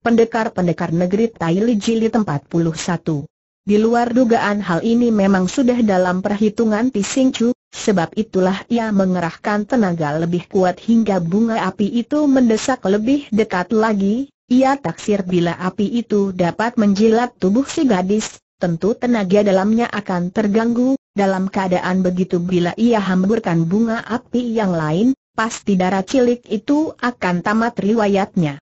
Pendekar-pendekar negeri Taili Jili tempat Di luar dugaan hal ini memang sudah dalam perhitungan Tising Chu, sebab itulah ia mengerahkan tenaga lebih kuat hingga bunga api itu mendesak lebih dekat lagi, ia taksir bila api itu dapat menjilat tubuh si gadis, tentu tenaga dalamnya akan terganggu, dalam keadaan begitu bila ia hamburkan bunga api yang lain, pasti darah cilik itu akan tamat riwayatnya.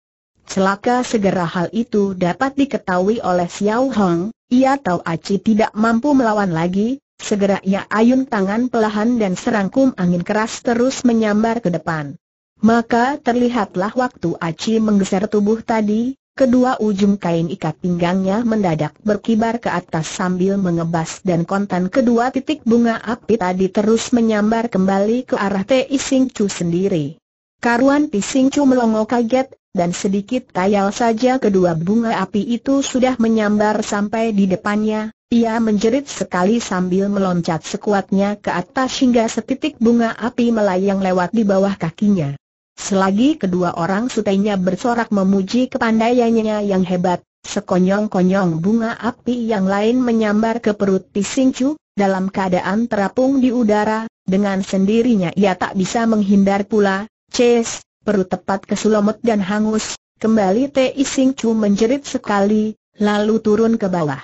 Celaka segera hal itu dapat diketahui oleh Xiao Hong, ia tahu Aci tidak mampu melawan lagi, segera ia ayun tangan pelahan dan serangkum angin keras terus menyambar ke depan. Maka terlihatlah waktu Aci menggeser tubuh tadi, kedua ujung kain ikat pinggangnya mendadak berkibar ke atas sambil mengebas dan kontan kedua titik bunga api tadi terus menyambar kembali ke arah Tei Sing Chu sendiri. Karuan Tei Sing Chu melongo kaget, dan sedikit tayal saja kedua bunga api itu sudah menyambar sampai di depannya, ia menjerit sekali sambil meloncat sekuatnya ke atas hingga setitik bunga api melayang lewat di bawah kakinya. Selagi kedua orang sutenya bersorak memuji kepandaiannya yang hebat, sekonyong-konyong bunga api yang lain menyambar ke perut Tisingcu, dalam keadaan terapung di udara, dengan sendirinya ia tak bisa menghindar pula, chase perut tepat kesulamut dan hangus, kembali Tei Sing Chu menjerit sekali, lalu turun ke bawah.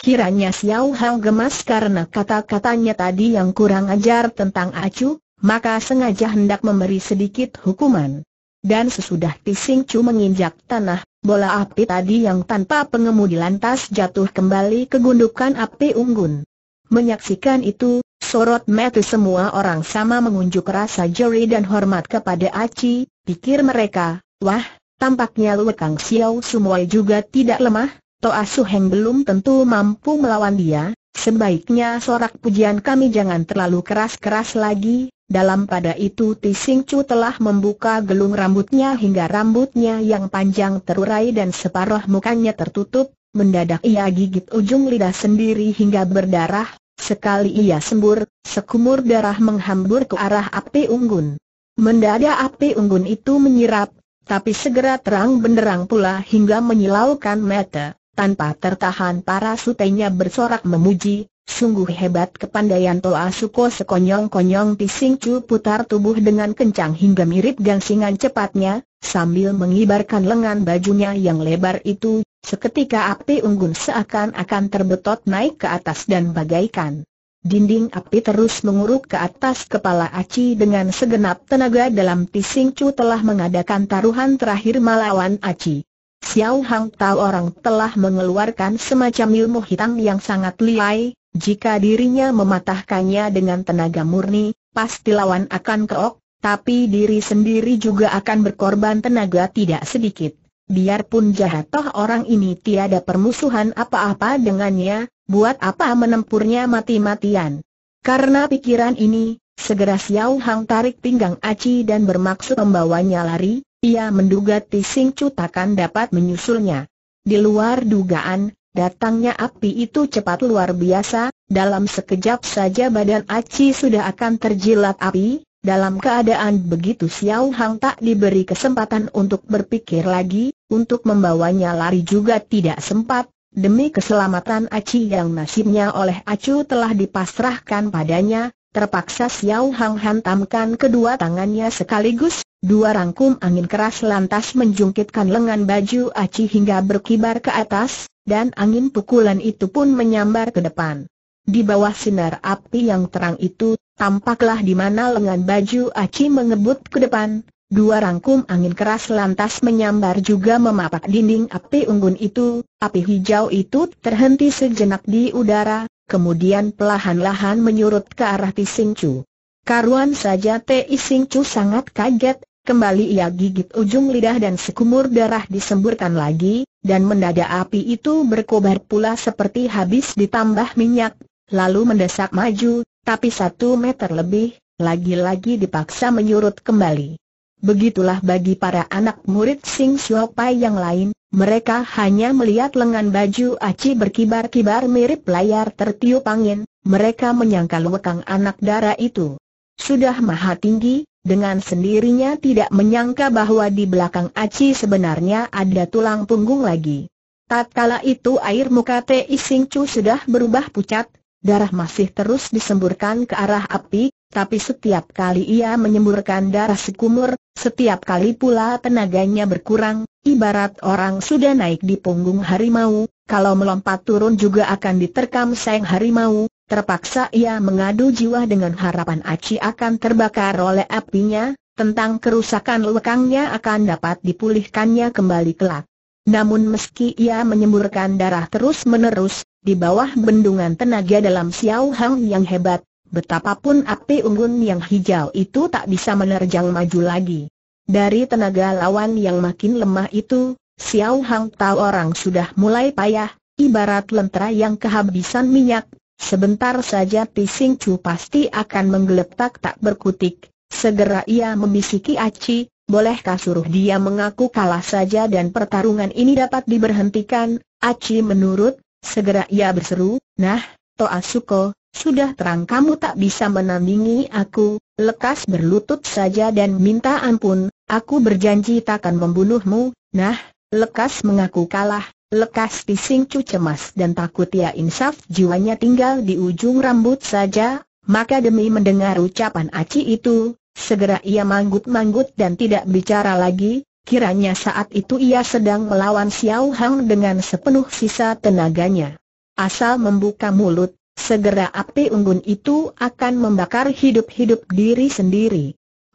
Kiranya Xiao Hao gemas karena kata-katanya tadi yang kurang ajar tentang Acu, maka sengaja hendak memberi sedikit hukuman. Dan sesudah Ti Sing Chu menginjak tanah, bola api tadi yang tanpa pengemudi lantas jatuh kembali ke gundukan api unggun. Menyaksikan itu, sorot mata semua orang sama mengunjuk rasa jeri dan hormat kepada Aci, pikir mereka, wah, tampaknya Lue Kang Xiao semua juga tidak lemah, Toa Heng belum tentu mampu melawan dia, sebaiknya sorak pujian kami jangan terlalu keras-keras lagi, dalam pada itu Tising Chu telah membuka gelung rambutnya hingga rambutnya yang panjang terurai dan separuh mukanya tertutup, mendadak ia gigit ujung lidah sendiri hingga berdarah, Sekali ia sembur, sekumur darah menghambur ke arah api unggun. Mendadak api unggun itu menyirap, tapi segera terang benderang pula hingga menyilaukan mata. Tanpa tertahan para sutenya bersorak memuji, sungguh hebat kepandaian Toa Suko sekonyong-konyong pising cu putar tubuh dengan kencang hingga mirip gangsingan cepatnya, sambil mengibarkan lengan bajunya yang lebar itu, Seketika api unggun seakan-akan terbetot naik ke atas dan bagaikan. Dinding api terus menguruk ke atas kepala Aci dengan segenap tenaga dalam Tising Chu telah mengadakan taruhan terakhir melawan Aci. Xiao Hang tahu orang telah mengeluarkan semacam ilmu hitam yang sangat liai, jika dirinya mematahkannya dengan tenaga murni, pasti lawan akan keok, tapi diri sendiri juga akan berkorban tenaga tidak sedikit. Biarpun jahat toh orang ini tiada permusuhan apa-apa dengannya, buat apa menempurnya mati-matian? Karena pikiran ini, segera Xiao Hang tarik pinggang Aci dan bermaksud membawanya lari, ia menduga Tising Chu takkan dapat menyusulnya. Di luar dugaan, datangnya api itu cepat luar biasa, dalam sekejap saja badan Aci sudah akan terjilat api, dalam keadaan begitu Xiao Hang tak diberi kesempatan untuk berpikir lagi, untuk membawanya lari juga tidak sempat, demi keselamatan Aci yang nasibnya oleh Acu telah dipasrahkan padanya, terpaksa Xiao Hang hantamkan kedua tangannya sekaligus, dua rangkum angin keras lantas menjungkitkan lengan baju Aci hingga berkibar ke atas, dan angin pukulan itu pun menyambar ke depan. Di bawah sinar api yang terang itu, tampaklah di mana lengan baju Aci mengebut ke depan, Dua rangkum angin keras lantas menyambar juga memapak dinding api unggun itu, api hijau itu terhenti sejenak di udara, kemudian pelahan lahan menyurut ke arah Tisingcu. Karuan saja Tisingcu sangat kaget, kembali ia gigit ujung lidah dan sekumur darah disemburkan lagi, dan mendadak api itu berkobar pula seperti habis ditambah minyak, lalu mendesak maju, tapi satu meter lebih, lagi-lagi dipaksa menyurut kembali. Begitulah bagi para anak murid Sing Siok Pai yang lain, mereka hanya melihat lengan baju Aci berkibar-kibar mirip layar tertiup angin, mereka menyangka lewekang anak darah itu. Sudah maha tinggi, dengan sendirinya tidak menyangka bahwa di belakang Aci sebenarnya ada tulang punggung lagi. Tatkala itu air muka Tei Sing Chu sudah berubah pucat, darah masih terus disemburkan ke arah api, tapi setiap kali ia menyemburkan darah sekumur, setiap kali pula tenaganya berkurang, ibarat orang sudah naik di punggung harimau, kalau melompat turun juga akan diterkam sayang harimau, terpaksa ia mengadu jiwa dengan harapan Aci akan terbakar oleh apinya, tentang kerusakan lekangnya akan dapat dipulihkannya kembali kelak. Namun meski ia menyemburkan darah terus-menerus, di bawah bendungan tenaga dalam Xiao Hang yang hebat, betapapun api unggun yang hijau itu tak bisa menerjang maju lagi. Dari tenaga lawan yang makin lemah itu, Xiao Hang tahu orang sudah mulai payah, ibarat lentera yang kehabisan minyak, sebentar saja Pising Chu pasti akan menggeletak tak berkutik. Segera ia membisiki Aci, Bolehkah suruh dia mengaku kalah saja dan pertarungan ini dapat diberhentikan? Aci menurut, Segera ia berseru, Nah, Toa Suko, sudah terang kamu tak bisa menandingi aku, lekas berlutut saja dan minta ampun, aku berjanji takkan membunuhmu, nah, lekas mengaku kalah, lekas Tisingcu cemas dan takut ia insaf jiwanya tinggal di ujung rambut saja, maka demi mendengar ucapan Aci itu, segera ia manggut-manggut dan tidak bicara lagi, Kiranya saat itu ia sedang melawan Xiao Hang dengan sepenuh sisa tenaganya. Asal membuka mulut, segera api unggun itu akan membakar hidup-hidup diri sendiri.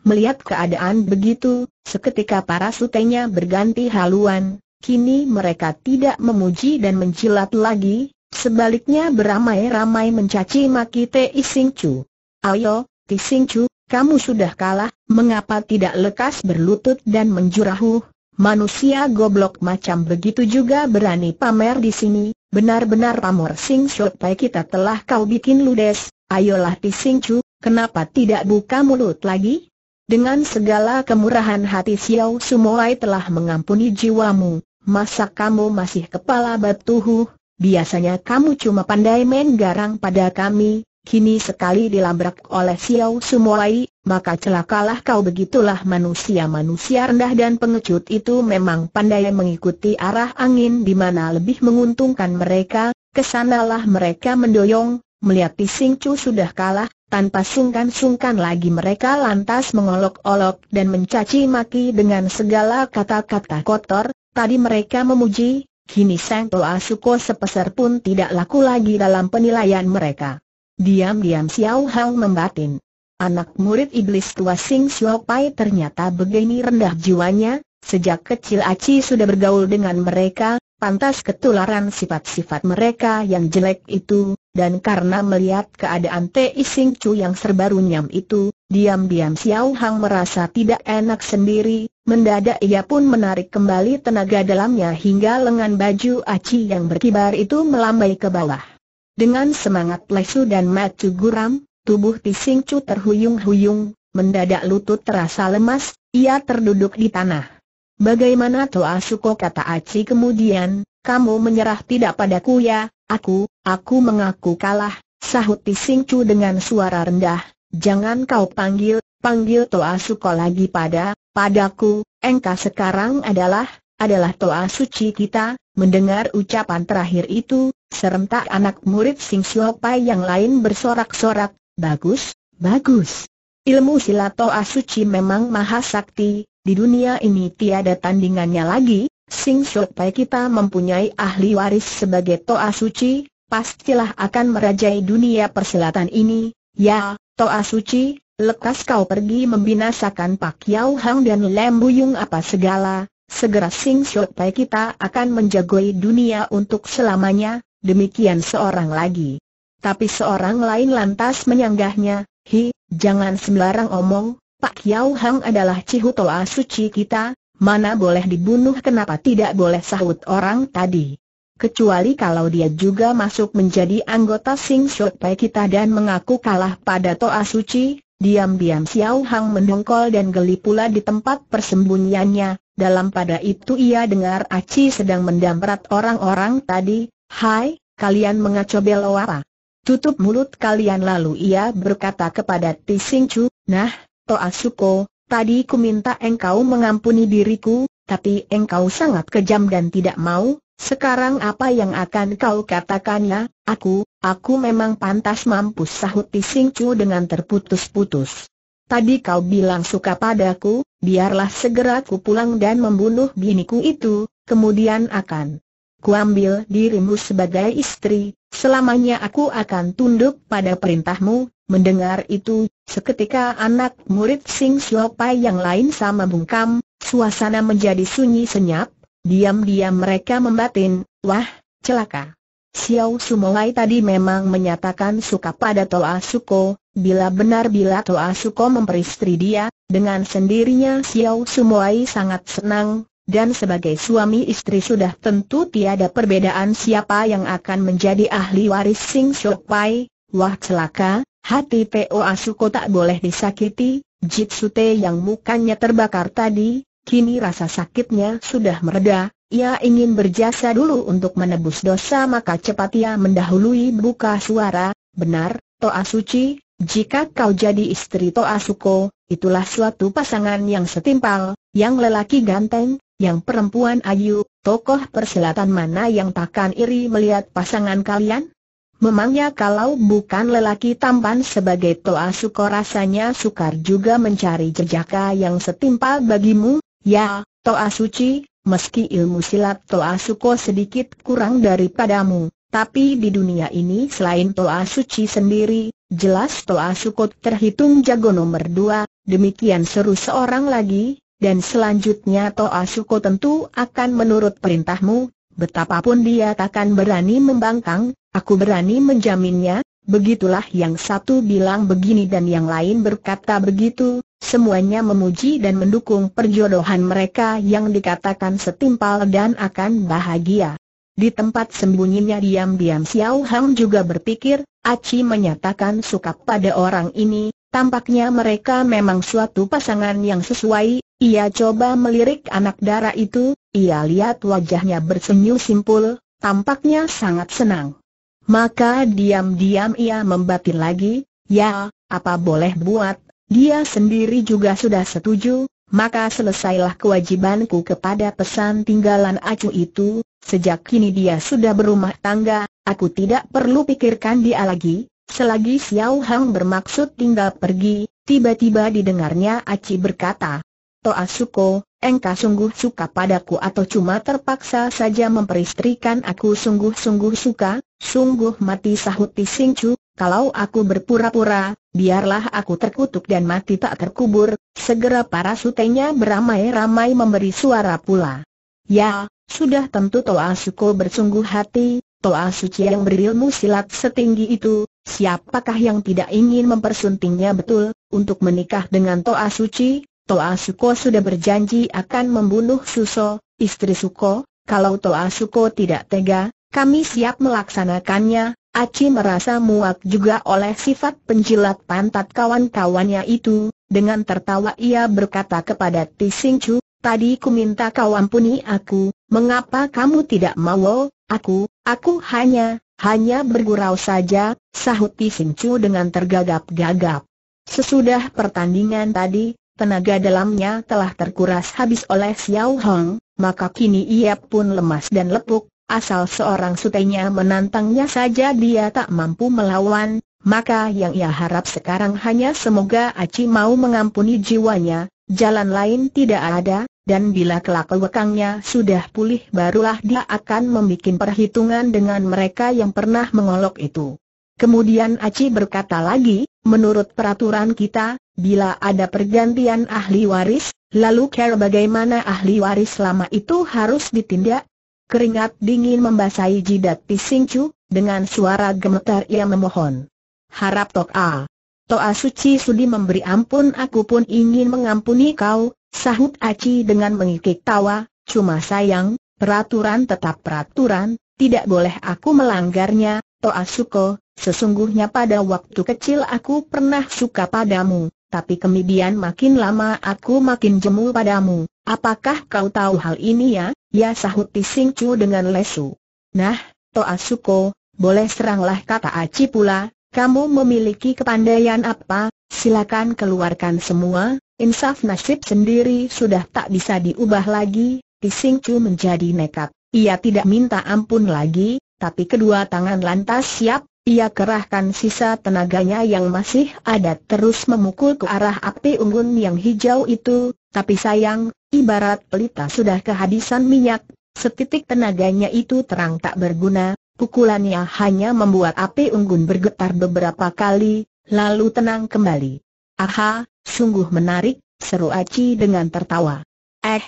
Melihat keadaan begitu, seketika para sutenya berganti haluan, kini mereka tidak memuji dan menjilat lagi, sebaliknya beramai-ramai mencaci maki Ti Sing Chu. Ayo, Ti Sing Chu, kamu sudah kalah, mengapa tidak lekas berlutut dan menjurahu? Manusia goblok macam begitu juga berani pamer di sini, benar-benar pamor Sing Shopai kita telah kau bikin ludes, ayolah Pising Chu, kenapa tidak buka mulut lagi? Dengan segala kemurahan hati Xiao Sumoai telah mengampuni jiwamu, masa kamu masih kepala batuhu, Biasanya kamu cuma pandai main garang pada kami, Kini sekali dilabrak oleh Xiao Sumoai, maka celakalah kau begitulah manusia-manusia rendah dan pengecut itu memang pandai mengikuti arah angin di mana lebih menguntungkan mereka, kesanalah mereka mendoyong, melihat Pising Chu sudah kalah, tanpa sungkan-sungkan lagi mereka lantas mengolok-olok dan mencaci maki dengan segala kata-kata kotor, tadi mereka memuji, kini Sang Toa Suko sepeser pun tidak laku lagi dalam penilaian mereka. Diam-diam Xiao Hao membatin. Anak murid iblis tua Sing Xiao Pai ternyata begini rendah jiwanya, sejak kecil Aci sudah bergaul dengan mereka, pantas ketularan sifat-sifat mereka yang jelek itu, dan karena melihat keadaan Tei Sing Chu yang serba runyam itu, diam-diam Xiao Hang merasa tidak enak sendiri, mendadak ia pun menarik kembali tenaga dalamnya hingga lengan baju Aci yang berkibar itu melambai ke bawah. Dengan semangat lesu dan matu guram, tubuh Pising Chu terhuyung-huyung, mendadak lutut terasa lemas, ia terduduk di tanah. Bagaimana Toa Suko kata Aci kemudian, kamu menyerah tidak padaku ya, aku, aku mengaku kalah, sahut Pising Chu dengan suara rendah, jangan kau panggil, panggil Toa Suko lagi pada, padaku, engkau sekarang adalah, adalah toa suci kita, mendengar ucapan terakhir itu, serentak anak murid Sing Sio Pai yang lain bersorak-sorak, bagus, bagus. Ilmu silat toa suci memang maha sakti, di dunia ini tiada tandingannya lagi, Sing Sio Pai kita mempunyai ahli waris sebagai toa suci, pastilah akan merajai dunia persilatan ini, ya, toa suci, lekas kau pergi membinasakan Pak Yau Hang dan Lem Buyung apa segala, Segera Sing Siok Pai kita akan menjagoi dunia untuk selamanya, demikian seorang lagi. Tapi seorang lain lantas menyanggahnya, Hi, jangan sembarang omong, Pak Kiau Hang adalah cihu toa suci kita, mana boleh dibunuh kenapa tidak boleh sahut orang tadi. Kecuali kalau dia juga masuk menjadi anggota Sing Siok Pai kita dan mengaku kalah pada Toa Suci, diam-diam Xiao Hang mendongkol dan geli pula di tempat persembunyiannya, dalam pada itu ia dengar Aci sedang mendamprat orang-orang tadi, Hai, kalian mengaco belo apa? Tutup mulut kalian lalu ia berkata kepada Tising Chu, Nah, Toa Suko, tadi ku minta engkau mengampuni diriku, tapi engkau sangat kejam dan tidak mau, sekarang apa yang akan kau katakannya, aku, aku memang pantas mampus sahut Tising Chu dengan terputus-putus. Tadi kau bilang suka padaku, biarlah segera ku pulang dan membunuh biniku itu, kemudian akan kuambil dirimu sebagai istri, selamanya aku akan tunduk pada perintahmu. Mendengar itu, seketika anak murid Sing Siopai yang lain sama bungkam, suasana menjadi sunyi senyap, diam-diam mereka membatin, wah, celaka. Xiao Sumolai tadi memang menyatakan suka pada Toa Suko, Bila benar bila Toa Suko memperistri dia, dengan sendirinya Xiao Sumuai sangat senang, dan sebagai suami istri sudah tentu tiada perbedaan siapa yang akan menjadi ahli waris Sing Shok Pai. Wah celaka, hati Toa Suko tak boleh disakiti, Jitsute yang mukanya terbakar tadi, kini rasa sakitnya sudah mereda, ia ingin berjasa dulu untuk menebus dosa maka cepat ia mendahului buka suara, benar, Toa Suci, jika kau jadi istri Toasuko, itulah suatu pasangan yang setimpal, yang lelaki ganteng, yang perempuan ayu, tokoh persilatan mana yang takkan iri melihat pasangan kalian? Memangnya kalau bukan lelaki tampan sebagai Toasuko rasanya sukar juga mencari jejaka yang setimpal bagimu, ya, Toa Suci, meski ilmu silat Toa Suko sedikit kurang daripadamu, tapi di dunia ini selain Toa Suci sendiri, jelas Toa Sukut terhitung jago nomor dua, demikian seru seorang lagi, dan selanjutnya Toa Sukut tentu akan menurut perintahmu, betapapun dia takkan berani membangkang, aku berani menjaminnya, Begitulah yang satu bilang begini dan yang lain berkata begitu, semuanya memuji dan mendukung perjodohan mereka yang dikatakan setimpal dan akan bahagia. Di tempat sembunyinya diam-diam Xiao Hang juga berpikir, Aci menyatakan suka pada orang ini, tampaknya mereka memang suatu pasangan yang sesuai, ia coba melirik anak darah itu, ia lihat wajahnya bersenyum simpul, tampaknya sangat senang. Maka diam-diam ia membatin lagi, ya, apa boleh buat, dia sendiri juga sudah setuju, maka selesailah kewajibanku kepada pesan tinggalan acu itu, sejak kini dia sudah berumah tangga, aku tidak perlu pikirkan dia lagi, selagi Xiao Hang bermaksud tinggal pergi, tiba-tiba didengarnya Aci berkata, Toa Suko, engkau sungguh suka padaku atau cuma terpaksa saja memperistrikan aku sungguh-sungguh suka, sungguh mati sahut Tising kalau aku berpura-pura, biarlah aku terkutuk dan mati tak terkubur, segera para sutenya beramai-ramai memberi suara pula. Ya, sudah tentu Toa Suko bersungguh hati, Toa Suci yang berilmu silat setinggi itu, siapakah yang tidak ingin mempersuntingnya betul, untuk menikah dengan Toa Suci, Toa Suko sudah berjanji akan membunuh Suso, istri Suko, kalau Toa Suko tidak tega, kami siap melaksanakannya, Aci merasa muak juga oleh sifat penjilat pantat kawan-kawannya itu, dengan tertawa ia berkata kepada Tising Chu, tadi ku minta kau ampuni aku, mengapa kamu tidak mau, aku, aku hanya, hanya bergurau saja, sahut Tising Chu dengan tergagap-gagap. Sesudah pertandingan tadi, tenaga dalamnya telah terkuras habis oleh Xiao Hong, maka kini ia pun lemas dan lepuk, asal seorang sutenya menantangnya saja dia tak mampu melawan, maka yang ia harap sekarang hanya semoga Aci mau mengampuni jiwanya, jalan lain tidak ada, dan bila kelak lekangnya sudah pulih barulah dia akan membuat perhitungan dengan mereka yang pernah mengolok itu. Kemudian Aci berkata lagi, menurut peraturan kita, bila ada pergantian ahli waris, lalu care bagaimana ahli waris lama itu harus ditindak? Keringat dingin membasahi jidat pisingcu, Chu, dengan suara gemetar ia memohon. Harap Tok A. Toa suci sudi memberi ampun aku pun ingin mengampuni kau, sahut Aci dengan mengikik tawa, cuma sayang, peraturan tetap peraturan, tidak boleh aku melanggarnya, Suko, sesungguhnya pada waktu kecil aku pernah suka padamu, tapi kemudian makin lama aku makin jemu padamu. Apakah kau tahu hal ini ya? Ya sahut Tising Chu dengan lesu. Nah, Suko, boleh seranglah kata Aci pula, kamu memiliki kepandaian apa? Silakan keluarkan semua, insaf nasib sendiri sudah tak bisa diubah lagi. Tising Chu menjadi nekat. Ia tidak minta ampun lagi, tapi kedua tangan lantas siap, ia kerahkan sisa tenaganya yang masih ada terus memukul ke arah api unggun yang hijau itu, tapi sayang, ibarat pelita sudah kehabisan minyak, setitik tenaganya itu terang tak berguna, pukulannya hanya membuat api unggun bergetar beberapa kali, lalu tenang kembali. Aha, sungguh menarik, seru Aci dengan tertawa. Eh,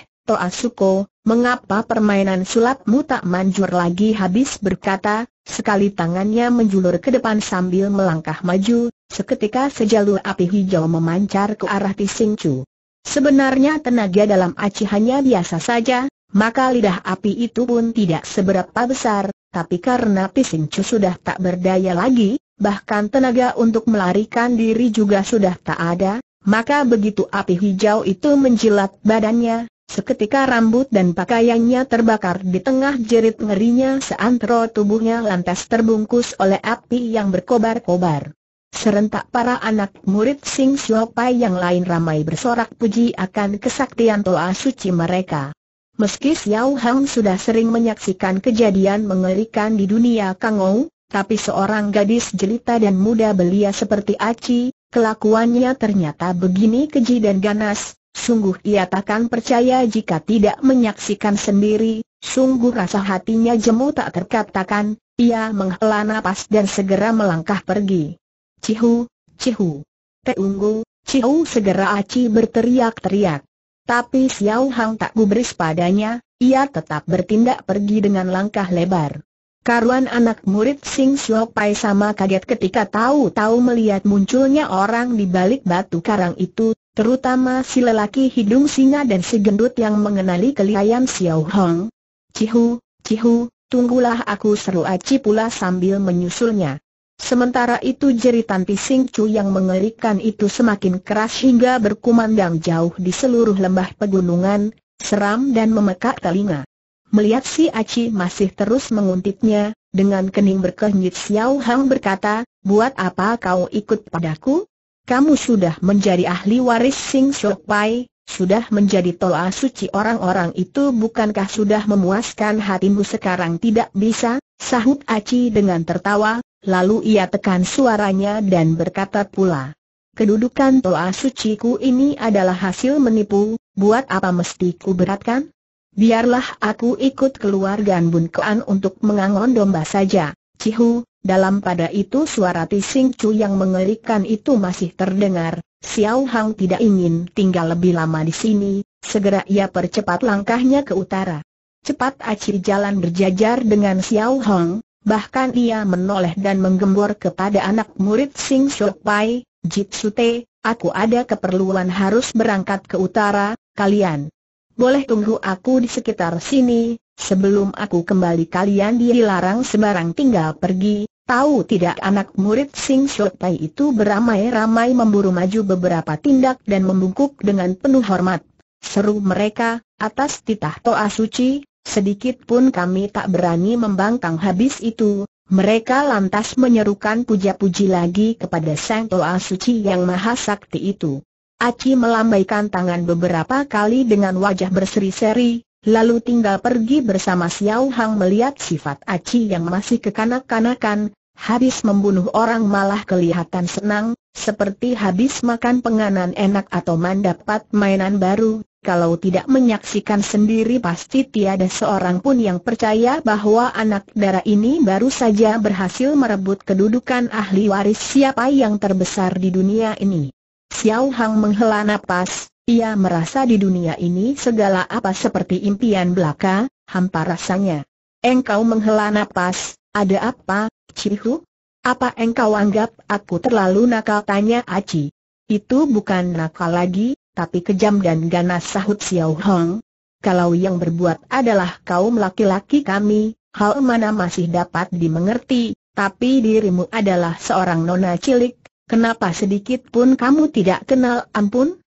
Suko, mengapa permainan sulapmu tak manjur lagi habis berkata, sekali tangannya menjulur ke depan sambil melangkah maju, seketika sejalur api hijau memancar ke arah Tising Chu. Sebenarnya tenaga dalam aci hanya biasa saja, maka lidah api itu pun tidak seberapa besar, tapi karena Tising Chu sudah tak berdaya lagi, bahkan tenaga untuk melarikan diri juga sudah tak ada, maka begitu api hijau itu menjilat badannya, Seketika rambut dan pakaiannya terbakar di tengah jerit ngerinya seantero tubuhnya lantas terbungkus oleh api yang berkobar-kobar. Serentak para anak murid Sing Sio yang lain ramai bersorak puji akan kesaktian toa suci mereka. Meski Xiao Hang sudah sering menyaksikan kejadian mengerikan di dunia Kangou, tapi seorang gadis jelita dan muda belia seperti Aci, kelakuannya ternyata begini keji dan ganas, Sungguh ia takkan percaya jika tidak menyaksikan sendiri, sungguh rasa hatinya jemu tak terkatakan, ia menghela napas dan segera melangkah pergi. Cihu, cihu, teunggu, cihu segera aci berteriak-teriak. Tapi Xiao Hang tak gubris padanya, ia tetap bertindak pergi dengan langkah lebar. Karuan anak murid Sing Xiao Pai sama kaget ketika tahu-tahu melihat munculnya orang di balik batu karang itu, Terutama si lelaki hidung singa dan si gendut yang mengenali kelihayan Xiao Hong. Cihu, cihu, tunggulah aku seru Aci pula sambil menyusulnya. Sementara itu jeritan Pising Chu yang mengerikan itu semakin keras hingga berkumandang jauh di seluruh lembah pegunungan, seram dan memekak telinga. Melihat si Aci masih terus menguntitnya, dengan kening berkehnyit Xiao Hong berkata, buat apa kau ikut padaku? kamu sudah menjadi ahli waris Sing Shok Pai, sudah menjadi toa suci orang-orang itu bukankah sudah memuaskan hatimu sekarang tidak bisa? Sahut Aci dengan tertawa, lalu ia tekan suaranya dan berkata pula. Kedudukan toa suciku ini adalah hasil menipu, buat apa mesti ku beratkan? Biarlah aku ikut keluarga Bun Kean untuk mengangon domba saja. Cihu, dalam pada itu suara Tising Chu yang mengerikan itu masih terdengar, Xiao Hang tidak ingin tinggal lebih lama di sini, segera ia percepat langkahnya ke utara. Cepat Aci jalan berjajar dengan Xiao Hang, bahkan ia menoleh dan menggembor kepada anak murid Sing Shok Pai, Jit Sute, aku ada keperluan harus berangkat ke utara, kalian. Boleh tunggu aku di sekitar sini, Sebelum aku kembali kalian dilarang sembarang tinggal pergi, Tahu tidak anak murid Sing Shok Pai itu beramai-ramai memburu maju beberapa tindak dan membungkuk dengan penuh hormat. Seru mereka, atas titah Toa Suci, sedikit pun kami tak berani membangkang habis itu. Mereka lantas menyerukan puja-puji lagi kepada Sang Toa Suci yang Maha Sakti itu. Aci melambaikan tangan beberapa kali dengan wajah berseri-seri, lalu tinggal pergi bersama Xiao Hang melihat sifat Aci yang masih kekanak-kanakan, habis membunuh orang malah kelihatan senang, seperti habis makan penganan enak atau mendapat mainan baru, kalau tidak menyaksikan sendiri pasti tiada seorang pun yang percaya bahwa anak darah ini baru saja berhasil merebut kedudukan ahli waris siapa yang terbesar di dunia ini. Xiao Hang menghela napas, ia merasa di dunia ini segala apa seperti impian belaka, hampa rasanya. Engkau menghela napas, ada apa, Cihu? Apa engkau anggap aku terlalu nakal? Tanya Aci. Itu bukan nakal lagi, tapi kejam dan ganas sahut Xiao Hong. Kalau yang berbuat adalah kaum laki-laki kami, hal mana masih dapat dimengerti, tapi dirimu adalah seorang nona cilik, kenapa sedikit pun kamu tidak kenal ampun?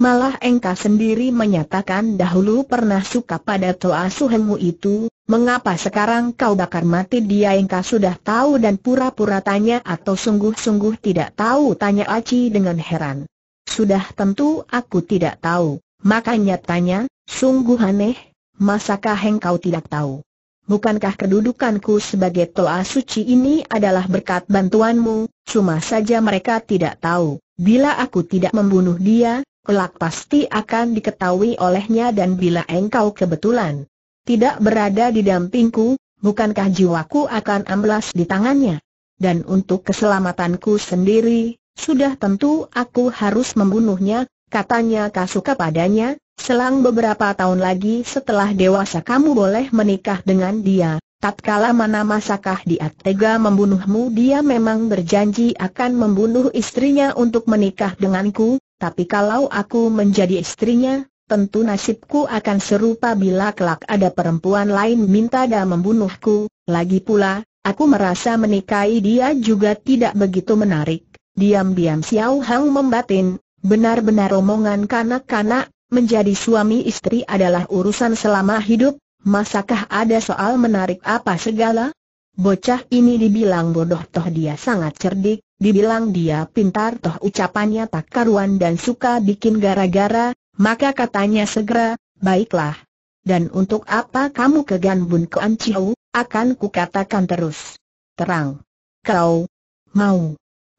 Malah engkau sendiri menyatakan dahulu pernah suka pada Toa Suhemu itu, mengapa sekarang kau bakar mati dia engkau sudah tahu dan pura-pura tanya atau sungguh-sungguh tidak tahu tanya Aci dengan heran. Sudah tentu aku tidak tahu, makanya tanya, sungguh aneh, masakah engkau tidak tahu? Bukankah kedudukanku sebagai Toa Suci ini adalah berkat bantuanmu, cuma saja mereka tidak tahu, bila aku tidak membunuh dia, kelak pasti akan diketahui olehnya dan bila engkau kebetulan tidak berada di dampingku, bukankah jiwaku akan amblas di tangannya? Dan untuk keselamatanku sendiri, sudah tentu aku harus membunuhnya, katanya Kasuka padanya, selang beberapa tahun lagi setelah dewasa kamu boleh menikah dengan dia, tatkala mana masakah dia tega membunuhmu dia memang berjanji akan membunuh istrinya untuk menikah denganku, tapi kalau aku menjadi istrinya, tentu nasibku akan serupa bila kelak ada perempuan lain minta dan membunuhku. Lagi pula, aku merasa menikahi dia juga tidak begitu menarik. Diam-diam Xiao Hang membatin, benar-benar omongan kanak-kanak, menjadi suami istri adalah urusan selama hidup, masakah ada soal menarik apa segala? Bocah ini dibilang bodoh toh dia sangat cerdik, dibilang dia pintar toh ucapannya tak karuan dan suka bikin gara-gara, maka katanya segera, baiklah. Dan untuk apa kamu ke Ganbun ke Anciu, akan kukatakan terus. Terang. Kau mau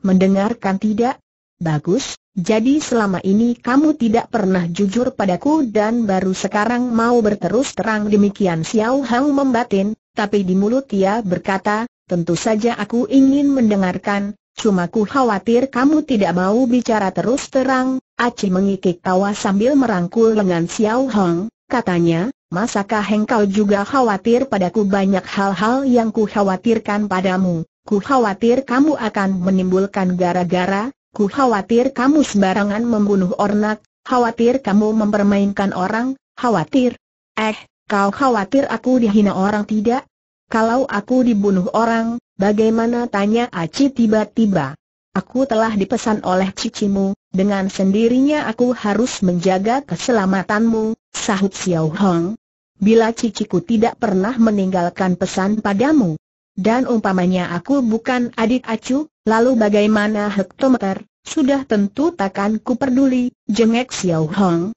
mendengarkan tidak? Bagus, jadi selama ini kamu tidak pernah jujur padaku dan baru sekarang mau berterus terang demikian Xiao Hang membatin, tapi di mulut ia berkata, tentu saja aku ingin mendengarkan, cuma ku khawatir kamu tidak mau bicara terus terang, Aci mengikik tawa sambil merangkul lengan Xiao Hong, katanya, masakah engkau juga khawatir padaku banyak hal-hal yang ku khawatirkan padamu, ku khawatir kamu akan menimbulkan gara-gara, ku khawatir kamu sembarangan membunuh ornak, khawatir kamu mempermainkan orang, khawatir. Eh, Kau khawatir aku dihina orang tidak? Kalau aku dibunuh orang, bagaimana tanya Aci tiba-tiba? Aku telah dipesan oleh cicimu, dengan sendirinya aku harus menjaga keselamatanmu, sahut Xiao Hong. Bila ciciku tidak pernah meninggalkan pesan padamu, dan umpamanya aku bukan adik acu, lalu bagaimana hektometer, sudah tentu takkan ku peduli, jengek Xiao Hong.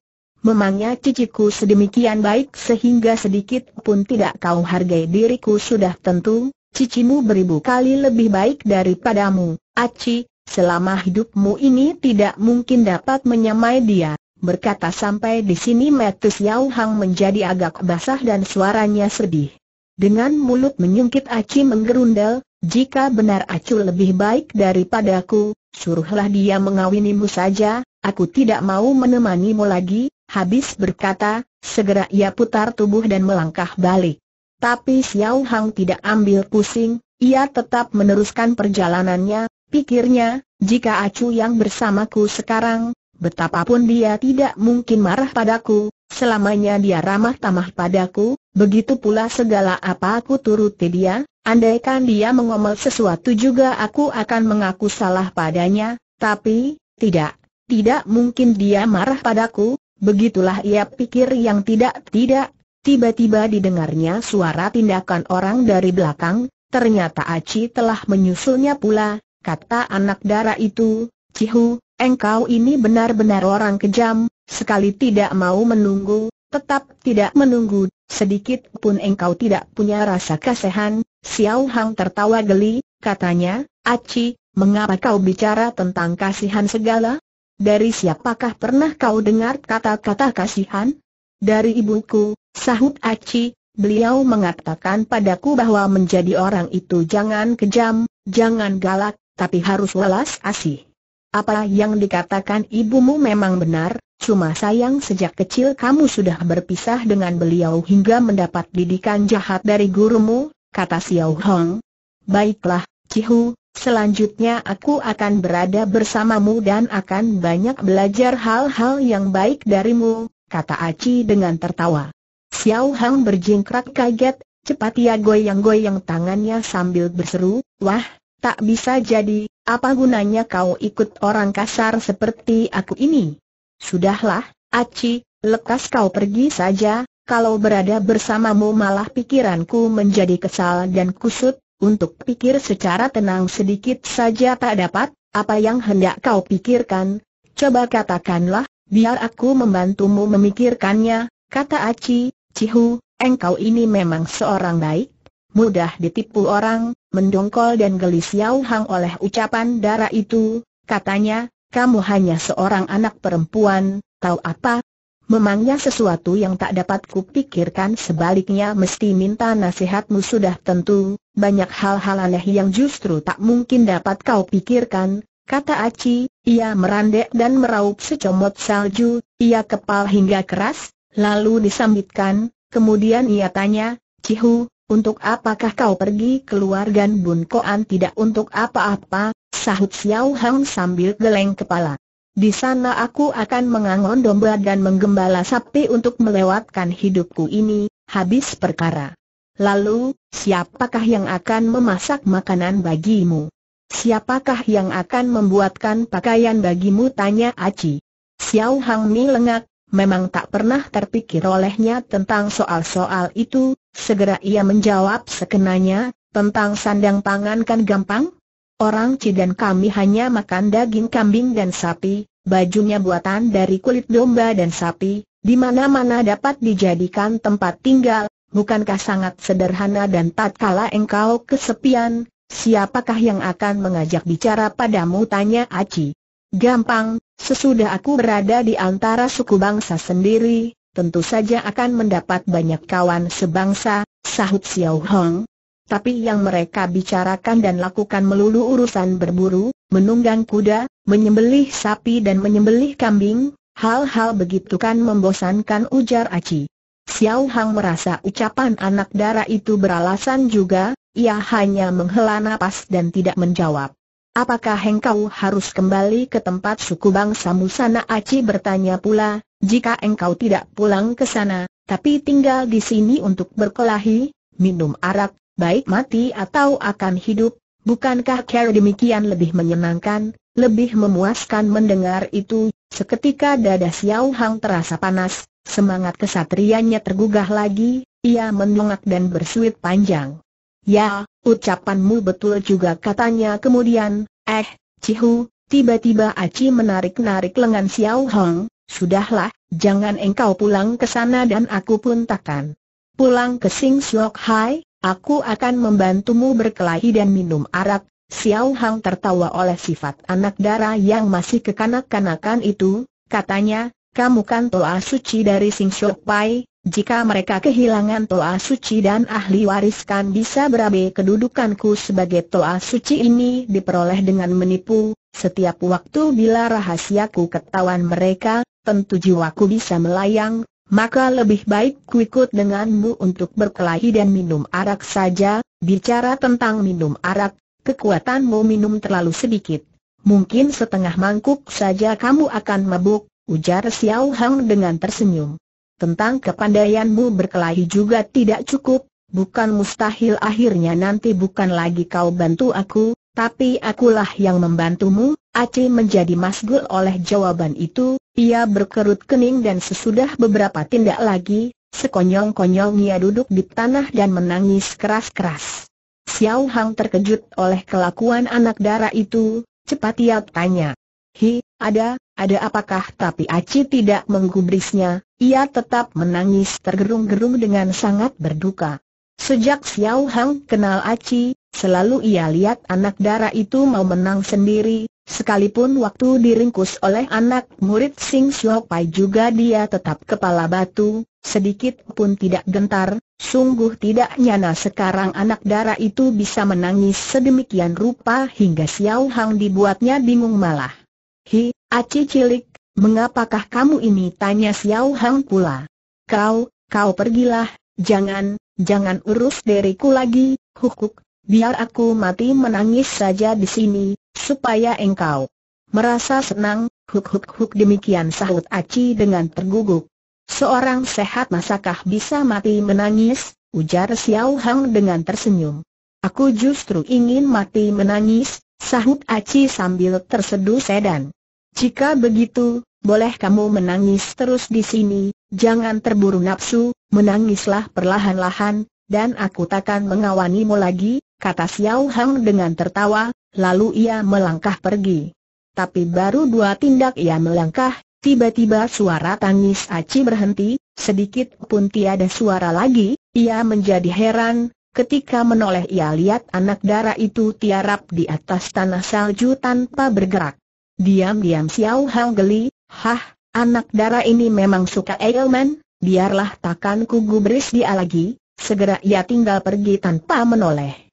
Memangnya ciciku sedemikian baik sehingga sedikit pun tidak kau hargai diriku sudah tentu, cicimu beribu kali lebih baik daripadamu, Aci, selama hidupmu ini tidak mungkin dapat menyamai dia. Berkata sampai di sini Metus Yau Hang menjadi agak basah dan suaranya sedih. Dengan mulut menyungkit Aci menggerundel, jika benar Acu lebih baik daripadaku, suruhlah dia mengawinimu saja, aku tidak mau menemanimu lagi, Habis berkata, segera ia putar tubuh dan melangkah balik. Tapi Xiao Hang tidak ambil pusing, ia tetap meneruskan perjalanannya, pikirnya, jika Acu yang bersamaku sekarang, betapapun dia tidak mungkin marah padaku, selamanya dia ramah tamah padaku, begitu pula segala apa aku turuti dia, andaikan dia mengomel sesuatu juga aku akan mengaku salah padanya, tapi, tidak, tidak mungkin dia marah padaku, Begitulah ia pikir yang tidak-tidak, tiba-tiba didengarnya suara tindakan orang dari belakang, ternyata Aci telah menyusulnya pula, kata anak dara itu, Cihu, engkau ini benar-benar orang kejam, sekali tidak mau menunggu, tetap tidak menunggu, sedikit pun engkau tidak punya rasa kasihan, Xiao Hang tertawa geli, katanya, Aci, mengapa kau bicara tentang kasihan segala? Dari siapakah pernah kau dengar kata-kata kasihan? Dari ibuku, sahut Aci, beliau mengatakan padaku bahwa menjadi orang itu jangan kejam, jangan galak, tapi harus welas asih. Apa yang dikatakan ibumu memang benar, cuma sayang sejak kecil kamu sudah berpisah dengan beliau hingga mendapat didikan jahat dari gurumu, kata Xiao Hong. Baiklah, Cihu, Selanjutnya aku akan berada bersamamu dan akan banyak belajar hal-hal yang baik darimu, kata Aci dengan tertawa. Xiao Hang berjingkrak kaget, cepat ia goyang-goyang tangannya sambil berseru, wah, tak bisa jadi, apa gunanya kau ikut orang kasar seperti aku ini? Sudahlah, Aci, lekas kau pergi saja, kalau berada bersamamu malah pikiranku menjadi kesal dan kusut, untuk pikir secara tenang sedikit saja tak dapat, apa yang hendak kau pikirkan? Coba katakanlah, biar aku membantumu memikirkannya, kata Aci, Cihu, engkau ini memang seorang baik, mudah ditipu orang, mendongkol dan gelis Yau Hang oleh ucapan darah itu, katanya, kamu hanya seorang anak perempuan, tahu apa, Memangnya sesuatu yang tak dapat kupikirkan sebaliknya mesti minta nasihatmu sudah tentu, banyak hal-hal aneh yang justru tak mungkin dapat kau pikirkan, kata Aci, ia merandek dan meraup secomot salju, ia kepal hingga keras, lalu disambitkan, kemudian ia tanya, Cihu, untuk apakah kau pergi keluar Gan Bun tidak untuk apa-apa, sahut Xiao Hang sambil geleng kepala. Di sana aku akan mengangon domba dan menggembala sapi untuk melewatkan hidupku ini, habis perkara. Lalu, siapakah yang akan memasak makanan bagimu? Siapakah yang akan membuatkan pakaian bagimu? Tanya Aci. Xiao Hang Mi lengak, memang tak pernah terpikir olehnya tentang soal-soal itu, segera ia menjawab sekenanya, tentang sandang pangan kan gampang? orang dan kami hanya makan daging kambing dan sapi, bajunya buatan dari kulit domba dan sapi, di mana-mana dapat dijadikan tempat tinggal, bukankah sangat sederhana dan tak kalah engkau kesepian, siapakah yang akan mengajak bicara padamu tanya Aci. Gampang, sesudah aku berada di antara suku bangsa sendiri, tentu saja akan mendapat banyak kawan sebangsa, sahut Xiao Hong, tapi yang mereka bicarakan dan lakukan melulu urusan berburu, menunggang kuda, menyembelih sapi dan menyembelih kambing, hal-hal begitu kan membosankan ujar Aci. Xiao Hang merasa ucapan anak dara itu beralasan juga, ia hanya menghela nafas dan tidak menjawab. Apakah engkau harus kembali ke tempat suku bangsa Musana Aci bertanya pula, jika engkau tidak pulang ke sana, tapi tinggal di sini untuk berkelahi, minum arak, baik mati atau akan hidup, bukankah Carol demikian lebih menyenangkan, lebih memuaskan mendengar itu, seketika dada Xiao Hang terasa panas, semangat kesatrianya tergugah lagi, ia mendongak dan bersuit panjang. Ya, ucapanmu betul juga katanya kemudian, eh, Cihu, tiba-tiba Aci menarik-narik lengan Xiao Hang, sudahlah, jangan engkau pulang ke sana dan aku pun takkan. Pulang ke Sing Siok Hai, Aku akan membantumu berkelahi dan minum arak. Xiao Hang tertawa oleh sifat anak dara yang masih kekanak-kanakan itu, katanya, kamu kan toa suci dari Sing Shok Pai, jika mereka kehilangan toa suci dan ahli wariskan bisa berabe kedudukanku sebagai toa suci ini diperoleh dengan menipu, setiap waktu bila rahasiaku ketahuan mereka, tentu jiwaku bisa melayang, maka lebih baik kuikut denganmu untuk berkelahi dan minum arak saja, bicara tentang minum arak, kekuatanmu minum terlalu sedikit. Mungkin setengah mangkuk saja kamu akan mabuk, ujar Xiao Hang dengan tersenyum. Tentang kepandaianmu berkelahi juga tidak cukup, bukan mustahil akhirnya nanti bukan lagi kau bantu aku, tapi akulah yang membantumu, Aci menjadi masgul oleh jawaban itu, ia berkerut kening dan sesudah beberapa tindak lagi, sekonyong konyong ia duduk di tanah dan menangis keras-keras. Xiao Hang terkejut oleh kelakuan anak dara itu, cepat ia tanya. Hi, ada, ada apakah tapi Aci tidak menggubrisnya, ia tetap menangis tergerung-gerung dengan sangat berduka. Sejak Xiao Hang kenal Aci, selalu ia lihat anak dara itu mau menang sendiri, Sekalipun waktu diringkus oleh anak murid Sing Xiao Pai juga dia tetap kepala batu, sedikit pun tidak gentar, sungguh tidak nyana sekarang anak darah itu bisa menangis sedemikian rupa hingga Xiao Hang dibuatnya bingung malah. Hi, aci cilik, mengapakah kamu ini tanya Xiao Hang pula. Kau, kau pergilah, jangan, jangan urus diriku lagi, hukuk, biar aku mati menangis saja di sini, supaya engkau merasa senang, huk huk huk demikian sahut Aci dengan terguguk. Seorang sehat masakah bisa mati menangis, ujar Xiao Hang dengan tersenyum. Aku justru ingin mati menangis, sahut Aci sambil terseduh sedan. Jika begitu, boleh kamu menangis terus di sini, jangan terburu nafsu, menangislah perlahan-lahan, dan aku takkan mengawanimu lagi, kata Xiao Hang dengan tertawa, lalu ia melangkah pergi. Tapi baru dua tindak ia melangkah, tiba-tiba suara tangis Aci berhenti, sedikit pun tiada suara lagi, ia menjadi heran, Ketika menoleh ia lihat anak dara itu tiarap di atas tanah salju tanpa bergerak. Diam-diam Xiao Hang geli, hah, anak dara ini memang suka Eilman, biarlah takkan ku gubris dia lagi, segera ia tinggal pergi tanpa menoleh.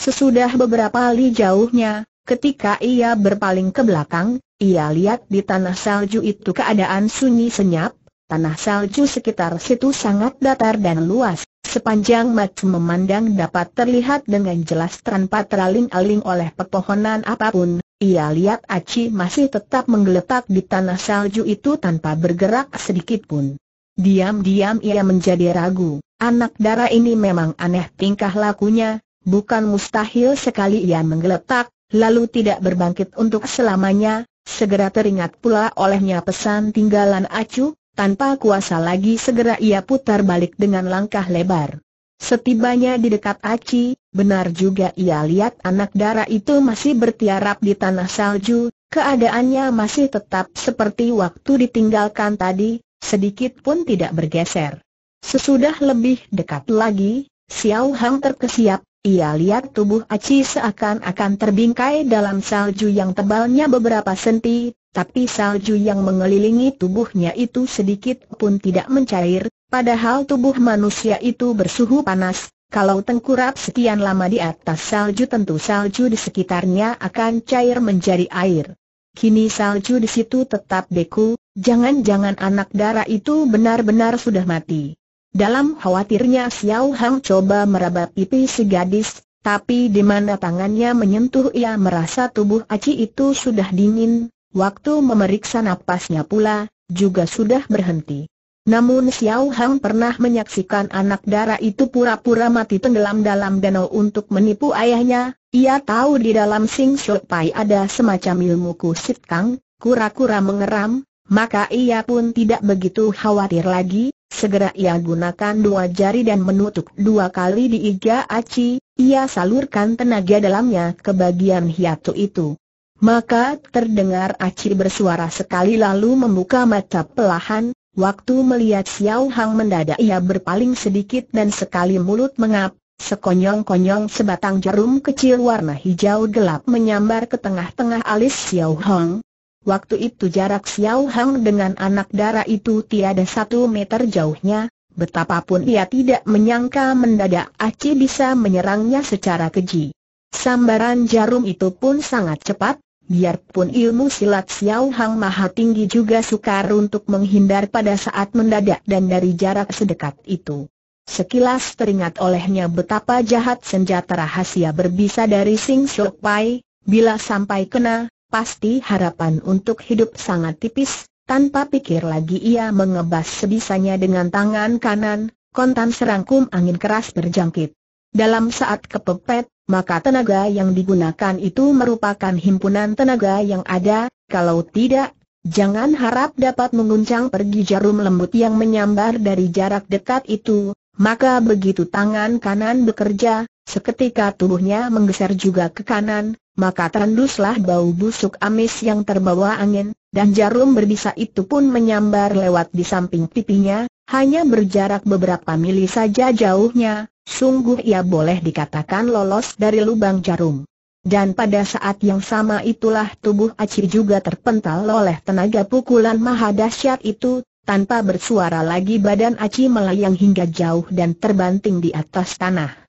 Sesudah beberapa li jauhnya, ketika ia berpaling ke belakang, ia lihat di tanah salju itu keadaan sunyi senyap, tanah salju sekitar situ sangat datar dan luas, sepanjang mata memandang dapat terlihat dengan jelas tanpa teraling-aling oleh pepohonan apapun, ia lihat Aci masih tetap menggeletak di tanah salju itu tanpa bergerak sedikit pun. Diam-diam ia menjadi ragu, anak darah ini memang aneh tingkah lakunya, Bukan mustahil sekali ia menggeletak, lalu tidak berbangkit untuk selamanya, segera teringat pula olehnya pesan tinggalan acu, tanpa kuasa lagi segera ia putar balik dengan langkah lebar. Setibanya di dekat Aci, benar juga ia lihat anak dara itu masih bertiarap di tanah salju, keadaannya masih tetap seperti waktu ditinggalkan tadi, sedikit pun tidak bergeser. Sesudah lebih dekat lagi, Xiao Hang terkesiap, ia lihat tubuh Aci seakan-akan terbingkai dalam salju yang tebalnya beberapa senti, tapi salju yang mengelilingi tubuhnya itu sedikit pun tidak mencair, padahal tubuh manusia itu bersuhu panas. Kalau tengkurap sekian lama di atas salju tentu salju di sekitarnya akan cair menjadi air. Kini salju di situ tetap beku, jangan-jangan anak darah itu benar-benar sudah mati. Dalam khawatirnya Xiao Hang coba meraba pipi si gadis, tapi di mana tangannya menyentuh ia merasa tubuh Aci itu sudah dingin, waktu memeriksa napasnya pula, juga sudah berhenti. Namun Xiao Hang pernah menyaksikan anak darah itu pura-pura mati tenggelam dalam danau untuk menipu ayahnya, ia tahu di dalam Sing Shok Pai ada semacam ilmu kusit kang, kura-kura mengeram, maka ia pun tidak begitu khawatir lagi, Segera ia gunakan dua jari dan menutup dua kali di iga aci, ia salurkan tenaga dalamnya ke bagian hiatu itu. Maka terdengar aci bersuara sekali lalu membuka mata pelahan, waktu melihat Xiao Hang mendadak ia berpaling sedikit dan sekali mulut mengap, sekonyong-konyong sebatang jarum kecil warna hijau gelap menyambar ke tengah-tengah alis Xiao Hang, Waktu itu jarak Xiao Hang dengan anak darah itu tiada satu meter jauhnya, betapapun ia tidak menyangka mendadak Aci bisa menyerangnya secara keji. Sambaran jarum itu pun sangat cepat, biarpun ilmu silat Xiao Hang maha tinggi juga sukar untuk menghindar pada saat mendadak dan dari jarak sedekat itu. Sekilas teringat olehnya betapa jahat senjata rahasia berbisa dari Sing Shok Pai, bila sampai kena, pasti harapan untuk hidup sangat tipis, tanpa pikir lagi ia mengebas sebisanya dengan tangan kanan, kontan serangkum angin keras berjangkit. Dalam saat kepepet, maka tenaga yang digunakan itu merupakan himpunan tenaga yang ada, kalau tidak, jangan harap dapat menguncang pergi jarum lembut yang menyambar dari jarak dekat itu, maka begitu tangan kanan bekerja, Seketika tubuhnya menggeser juga ke kanan, maka tanduslah bau busuk amis yang terbawa angin, dan jarum berbisa itu pun menyambar lewat di samping pipinya, hanya berjarak beberapa mili saja jauhnya, sungguh ia boleh dikatakan lolos dari lubang jarum. Dan pada saat yang sama itulah tubuh Aci juga terpental oleh tenaga pukulan maha dahsyat itu, tanpa bersuara lagi badan Aci melayang hingga jauh dan terbanting di atas tanah.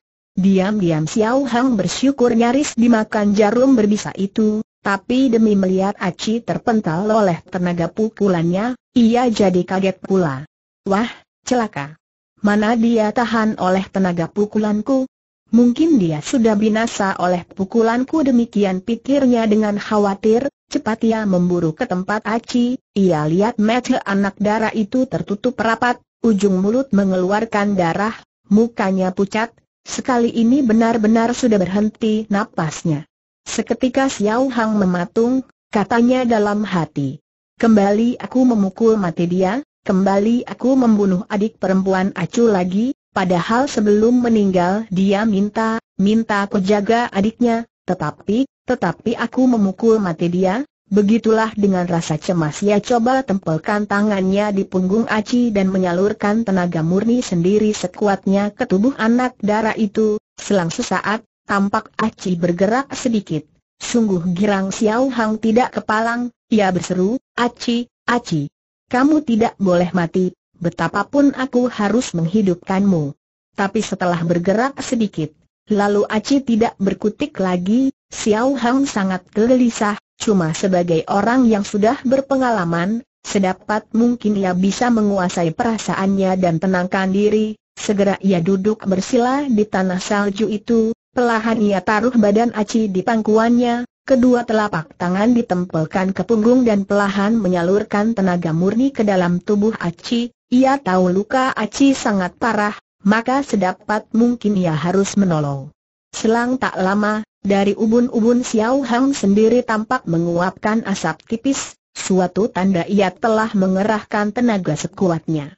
Diam-diam Xiao Hang bersyukur nyaris dimakan jarum berbisa itu, tapi demi melihat Aci terpental oleh tenaga pukulannya, ia jadi kaget pula. Wah, celaka. Mana dia tahan oleh tenaga pukulanku? Mungkin dia sudah binasa oleh pukulanku demikian pikirnya dengan khawatir, cepat ia memburu ke tempat Aci, ia lihat mata anak darah itu tertutup rapat, ujung mulut mengeluarkan darah, mukanya pucat, Sekali ini benar-benar sudah berhenti napasnya. Seketika Xiao Hang mematung, katanya dalam hati. Kembali aku memukul mati dia, kembali aku membunuh adik perempuan Acu lagi, padahal sebelum meninggal dia minta, minta aku jaga adiknya, tetapi, tetapi aku memukul mati dia, Begitulah dengan rasa cemas ia coba tempelkan tangannya di punggung Aci dan menyalurkan tenaga murni sendiri sekuatnya ke tubuh anak darah itu, selang sesaat, tampak Aci bergerak sedikit. Sungguh girang Xiao Hang tidak kepalang, ia berseru, Aci, Aci, kamu tidak boleh mati, betapapun aku harus menghidupkanmu. Tapi setelah bergerak sedikit, lalu Aci tidak berkutik lagi, Xiao Hang sangat gelisah, Cuma sebagai orang yang sudah berpengalaman, sedapat mungkin ia bisa menguasai perasaannya dan tenangkan diri, segera ia duduk bersila di tanah salju itu, pelahan ia taruh badan aci di pangkuannya, kedua telapak tangan ditempelkan ke punggung dan pelahan menyalurkan tenaga murni ke dalam tubuh aci, ia tahu luka aci sangat parah, maka sedapat mungkin ia harus menolong. Selang tak lama, dari ubun-ubun Xiao Hang sendiri tampak menguapkan asap tipis, suatu tanda ia telah mengerahkan tenaga sekuatnya.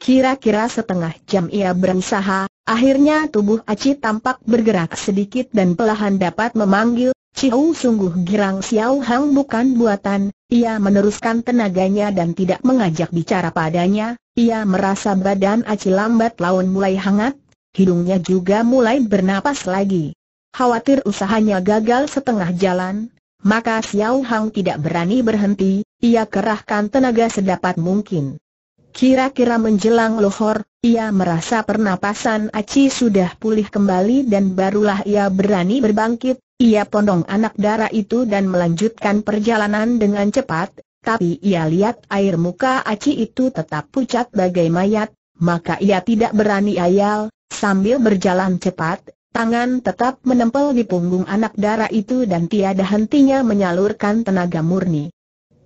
Kira-kira setengah jam ia berusaha, akhirnya tubuh Aci tampak bergerak sedikit dan pelahan dapat memanggil, Cihou sungguh girang Xiao Hang bukan buatan, ia meneruskan tenaganya dan tidak mengajak bicara padanya, ia merasa badan Aci lambat laun mulai hangat, hidungnya juga mulai bernapas lagi. Khawatir usahanya gagal setengah jalan, maka Xiao Hang tidak berani berhenti, ia kerahkan tenaga sedapat mungkin. Kira-kira menjelang lohor, ia merasa pernapasan Aci sudah pulih kembali dan barulah ia berani berbangkit, ia pondong anak darah itu dan melanjutkan perjalanan dengan cepat, tapi ia lihat air muka Aci itu tetap pucat bagai mayat, maka ia tidak berani ayal, Sambil berjalan cepat, tangan tetap menempel di punggung anak dara itu dan tiada hentinya menyalurkan tenaga murni.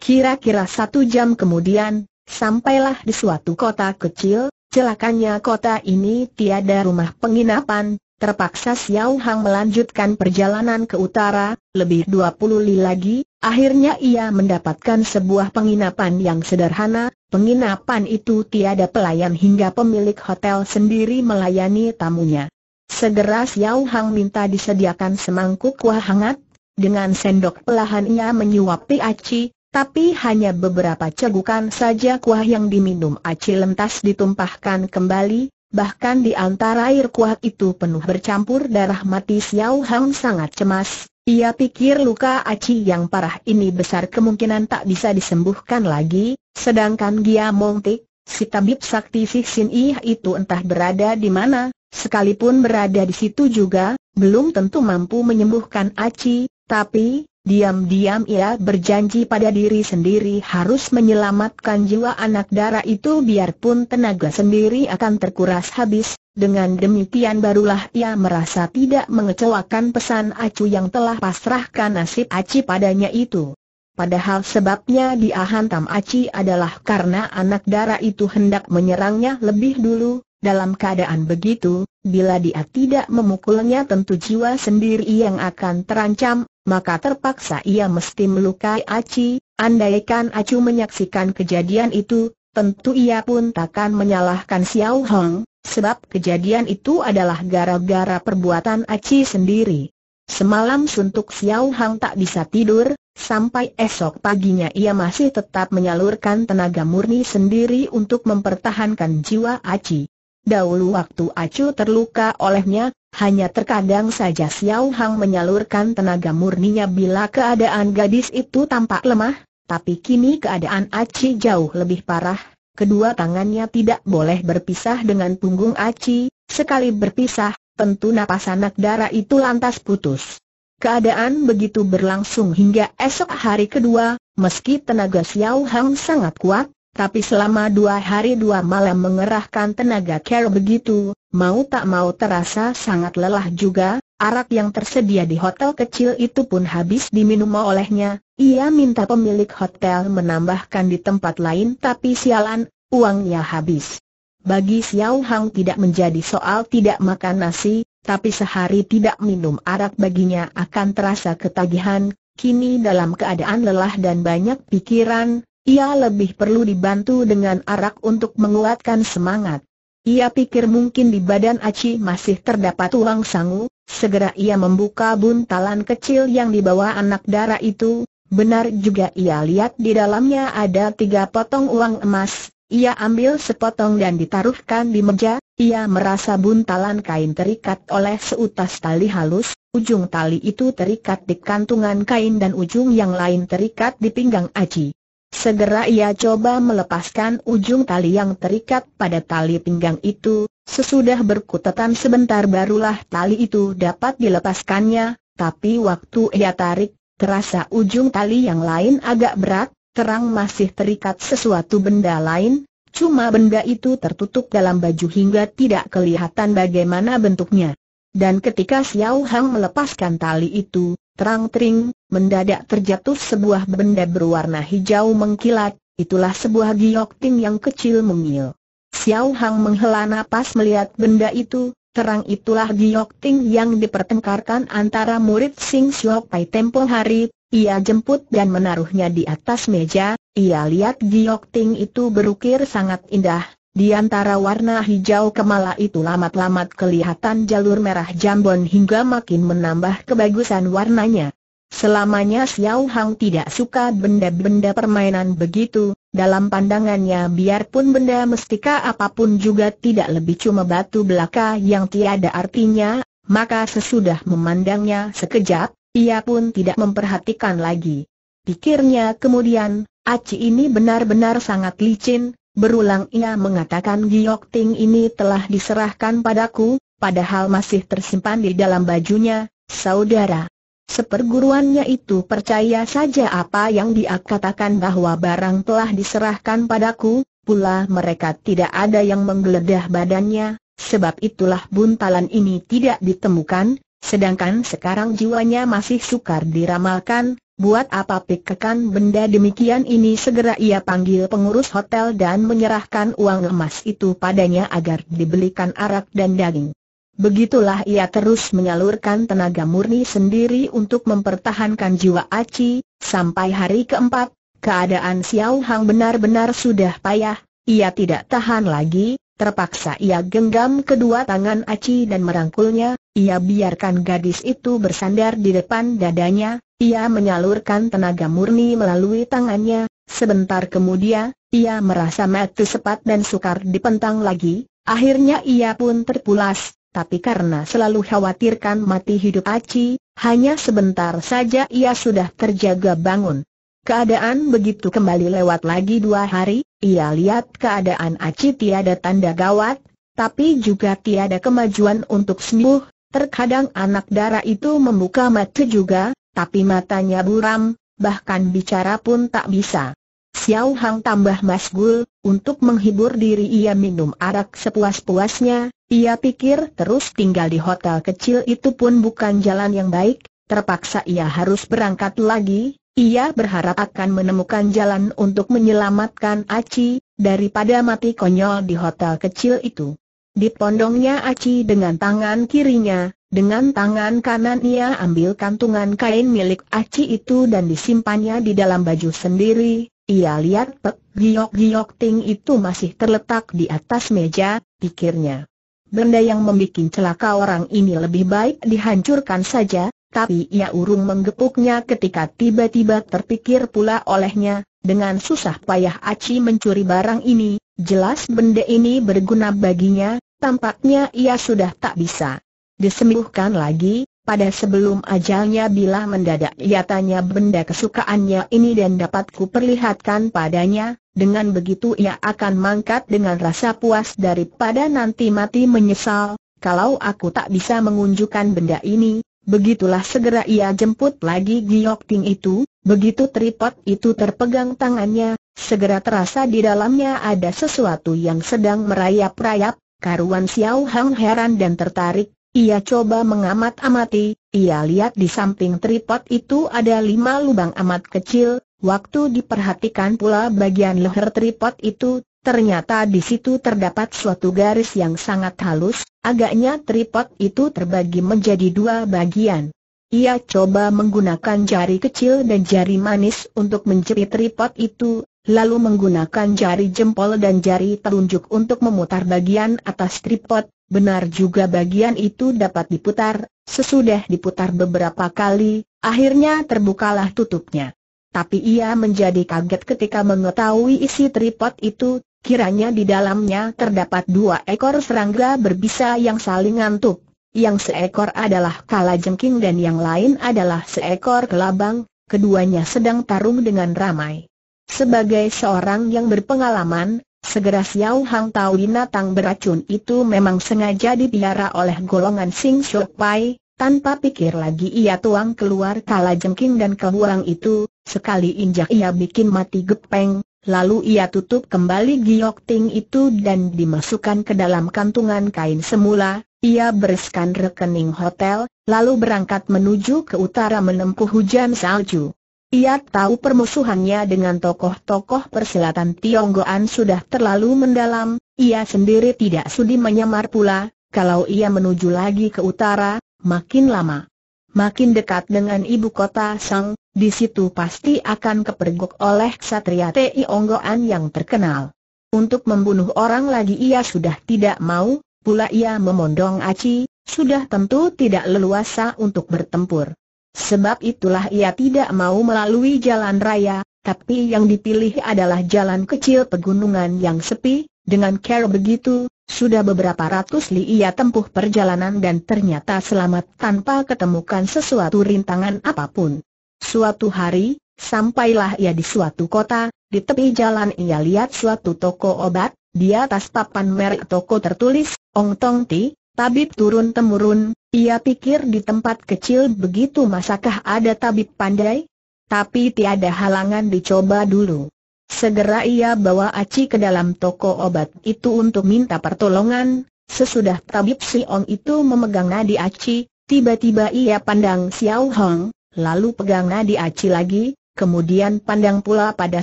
Kira-kira satu jam kemudian, sampailah di suatu kota kecil, celakanya kota ini tiada rumah penginapan, Terpaksa Xiao Hang melanjutkan perjalanan ke utara, lebih 20 li lagi, akhirnya ia mendapatkan sebuah penginapan yang sederhana, penginapan itu tiada pelayan hingga pemilik hotel sendiri melayani tamunya. Segera Xiao Hang minta disediakan semangkuk kuah hangat, dengan sendok pelahannya menyuapi aci, tapi hanya beberapa cegukan saja kuah yang diminum aci lentas ditumpahkan kembali, bahkan di antara air kuah itu penuh bercampur darah mati Xiao Hang sangat cemas. Ia pikir luka aci yang parah ini besar kemungkinan tak bisa disembuhkan lagi, sedangkan Gia Mongtik, si tabib sakti Fixin Ih itu entah berada di mana, sekalipun berada di situ juga, belum tentu mampu menyembuhkan aci, tapi, Diam-diam ia berjanji pada diri sendiri harus menyelamatkan jiwa anak dara itu biarpun tenaga sendiri akan terkuras habis, dengan demikian barulah ia merasa tidak mengecewakan pesan Acu yang telah pasrahkan nasib Aci padanya itu. Padahal sebabnya dia hantam Aci adalah karena anak dara itu hendak menyerangnya lebih dulu, dalam keadaan begitu, bila dia tidak memukulnya tentu jiwa sendiri yang akan terancam, maka terpaksa ia mesti melukai Aci, andaikan Acu menyaksikan kejadian itu, tentu ia pun takkan menyalahkan Xiao Hong, sebab kejadian itu adalah gara-gara perbuatan Aci sendiri. Semalam suntuk Xiao Hong tak bisa tidur, Sampai esok paginya ia masih tetap menyalurkan tenaga murni sendiri untuk mempertahankan jiwa Aci. Dahulu waktu Acu terluka olehnya, hanya terkadang saja Xiao Hang menyalurkan tenaga murninya bila keadaan gadis itu tampak lemah, tapi kini keadaan Aci jauh lebih parah. Kedua tangannya tidak boleh berpisah dengan punggung Aci, sekali berpisah, tentu napas anak darah itu lantas putus. Keadaan begitu berlangsung hingga esok hari kedua, meski tenaga Xiao Hang sangat kuat, tapi selama dua hari dua malam mengerahkan tenaga care begitu, mau tak mau terasa sangat lelah juga, arak yang tersedia di hotel kecil itu pun habis diminum olehnya, ia minta pemilik hotel menambahkan di tempat lain tapi sialan, uangnya habis. Bagi Xiao Hang tidak menjadi soal tidak makan nasi, tapi sehari tidak minum arak baginya akan terasa ketagihan, kini dalam keadaan lelah dan banyak pikiran, ia lebih perlu dibantu dengan arak untuk menguatkan semangat. Ia pikir mungkin di badan Aci masih terdapat uang sangu, segera ia membuka buntalan kecil yang dibawa anak dara itu, benar juga ia lihat di dalamnya ada tiga potong uang emas, ia ambil sepotong dan ditaruhkan di meja, ia merasa buntalan kain terikat oleh seutas tali halus, ujung tali itu terikat di kantungan kain dan ujung yang lain terikat di pinggang Aci. Segera ia coba melepaskan ujung tali yang terikat pada tali pinggang itu, sesudah berkutatan sebentar barulah tali itu dapat dilepaskannya, tapi waktu ia tarik, terasa ujung tali yang lain agak berat, terang masih terikat sesuatu benda lain, cuma benda itu tertutup dalam baju hingga tidak kelihatan bagaimana bentuknya. Dan ketika Xiao Hang melepaskan tali itu, terang-tering, mendadak terjatuh sebuah benda berwarna hijau mengkilat, itulah sebuah giok ting yang kecil mungil. Xiao Hang menghela nafas melihat benda itu, terang itulah giok ting yang dipertengkarkan antara murid Sing Xiao Pai tempo hari, ia jemput dan menaruhnya di atas meja, ia lihat giok ting itu berukir sangat indah, di antara warna hijau kemala itu lamat-lamat kelihatan jalur merah jambon hingga makin menambah kebagusan warnanya. Selamanya Xiao Hang tidak suka benda-benda permainan begitu, dalam pandangannya biarpun benda mestika apapun juga tidak lebih cuma batu belaka yang tiada artinya, maka sesudah memandangnya sekejap, ia pun tidak memperhatikan lagi. Pikirnya kemudian, Aci ini benar-benar sangat licin, berulang ia mengatakan Giok Ting ini telah diserahkan padaku, padahal masih tersimpan di dalam bajunya, saudara. Seperguruannya itu percaya saja apa yang dia katakan bahwa barang telah diserahkan padaku, pula mereka tidak ada yang menggeledah badannya, sebab itulah buntalan ini tidak ditemukan, sedangkan sekarang jiwanya masih sukar diramalkan, buat apa pikirkan benda demikian ini segera ia panggil pengurus hotel dan menyerahkan uang emas itu padanya agar dibelikan arak dan daging. Begitulah ia terus menyalurkan tenaga murni sendiri untuk mempertahankan jiwa Aci, sampai hari keempat, keadaan Xiao Hang benar-benar sudah payah, ia tidak tahan lagi, terpaksa ia genggam kedua tangan Aci dan merangkulnya, ia biarkan gadis itu bersandar di depan dadanya, ia menyalurkan tenaga murni melalui tangannya, sebentar kemudian, ia merasa mati sepat dan sukar dipentang lagi, akhirnya ia pun terpulas, tapi karena selalu khawatirkan mati hidup Aci, hanya sebentar saja ia sudah terjaga bangun. Keadaan begitu kembali lewat lagi dua hari, ia lihat keadaan Aci tiada tanda gawat, tapi juga tiada kemajuan untuk sembuh, terkadang anak darah itu membuka mata juga, tapi matanya buram, bahkan bicara pun tak bisa. Xiao Hang tambah masgul, untuk menghibur diri ia minum arak sepuas-puasnya, ia pikir terus tinggal di hotel kecil itu pun bukan jalan yang baik, terpaksa ia harus berangkat lagi, ia berharap akan menemukan jalan untuk menyelamatkan Aci, daripada mati konyol di hotel kecil itu. Di pondongnya Aci dengan tangan kirinya, dengan tangan kanan ia ambil kantungan kain milik Aci itu dan disimpannya di dalam baju sendiri, ia lihat Pek Giok-Giok Ting itu masih terletak di atas meja, pikirnya. Benda yang membuat celaka orang ini lebih baik dihancurkan saja, tapi ia urung menggepuknya ketika tiba-tiba terpikir pula olehnya, dengan susah payah Aci mencuri barang ini, jelas benda ini berguna baginya, tampaknya ia sudah tak bisa disembuhkan lagi, pada sebelum ajalnya bila mendadak ia tanya benda kesukaannya ini dan dapat perlihatkan padanya, dengan begitu ia akan mangkat dengan rasa puas daripada nanti mati menyesal, kalau aku tak bisa mengunjukkan benda ini, begitulah segera ia jemput lagi giok ting itu, begitu tripod itu terpegang tangannya, segera terasa di dalamnya ada sesuatu yang sedang merayap-rayap, karuan Xiao Hang heran dan tertarik ia coba mengamat-amati, ia lihat di samping tripod itu ada lima lubang amat kecil, waktu diperhatikan pula bagian leher tripod itu, ternyata di situ terdapat suatu garis yang sangat halus, agaknya tripod itu terbagi menjadi dua bagian. Ia coba menggunakan jari kecil dan jari manis untuk menjerit tripod itu, lalu menggunakan jari jempol dan jari telunjuk untuk memutar bagian atas tripod, benar juga bagian itu dapat diputar, sesudah diputar beberapa kali, akhirnya terbukalah tutupnya. Tapi ia menjadi kaget ketika mengetahui isi tripod itu, kiranya di dalamnya terdapat dua ekor serangga berbisa yang saling ngantuk. Yang seekor adalah kalajengking dan yang lain adalah seekor kelabang, keduanya sedang tarung dengan ramai. Sebagai seorang yang berpengalaman, segera Xiao Hang tahu binatang beracun itu memang sengaja dipiara oleh golongan Sing Shok Pai, tanpa pikir lagi ia tuang keluar kala jengking dan kebuang itu, sekali injak ia bikin mati gepeng, Lalu ia tutup kembali giok ting itu dan dimasukkan ke dalam kantungan kain semula, ia bereskan rekening hotel, lalu berangkat menuju ke utara menempuh hujan salju. Ia tahu permusuhannya dengan tokoh-tokoh persilatan Tionggoan sudah terlalu mendalam, ia sendiri tidak sudi menyamar pula, kalau ia menuju lagi ke utara, makin lama. Makin dekat dengan ibu kota Sang, di situ pasti akan kepergok oleh satria Tionggoan yang terkenal. Untuk membunuh orang lagi ia sudah tidak mau, pula ia memondong aci, sudah tentu tidak leluasa untuk bertempur. Sebab itulah ia tidak mau melalui jalan raya, tapi yang dipilih adalah jalan kecil pegunungan yang sepi, dengan cara begitu, sudah beberapa ratus li ia tempuh perjalanan dan ternyata selamat tanpa ketemukan sesuatu rintangan apapun. Suatu hari, sampailah ia di suatu kota, di tepi jalan ia lihat suatu toko obat, di atas papan merek toko tertulis, Ong Tong Ti, Tabib turun-temurun, ia pikir di tempat kecil begitu masakah ada tabib pandai? Tapi tiada halangan dicoba dulu. Segera ia bawa Aci ke dalam toko obat itu untuk minta pertolongan, sesudah tabib si Ong itu memegang nadi Aci, tiba-tiba ia pandang Xiao Hong, lalu pegang nadi Aci lagi, kemudian pandang pula pada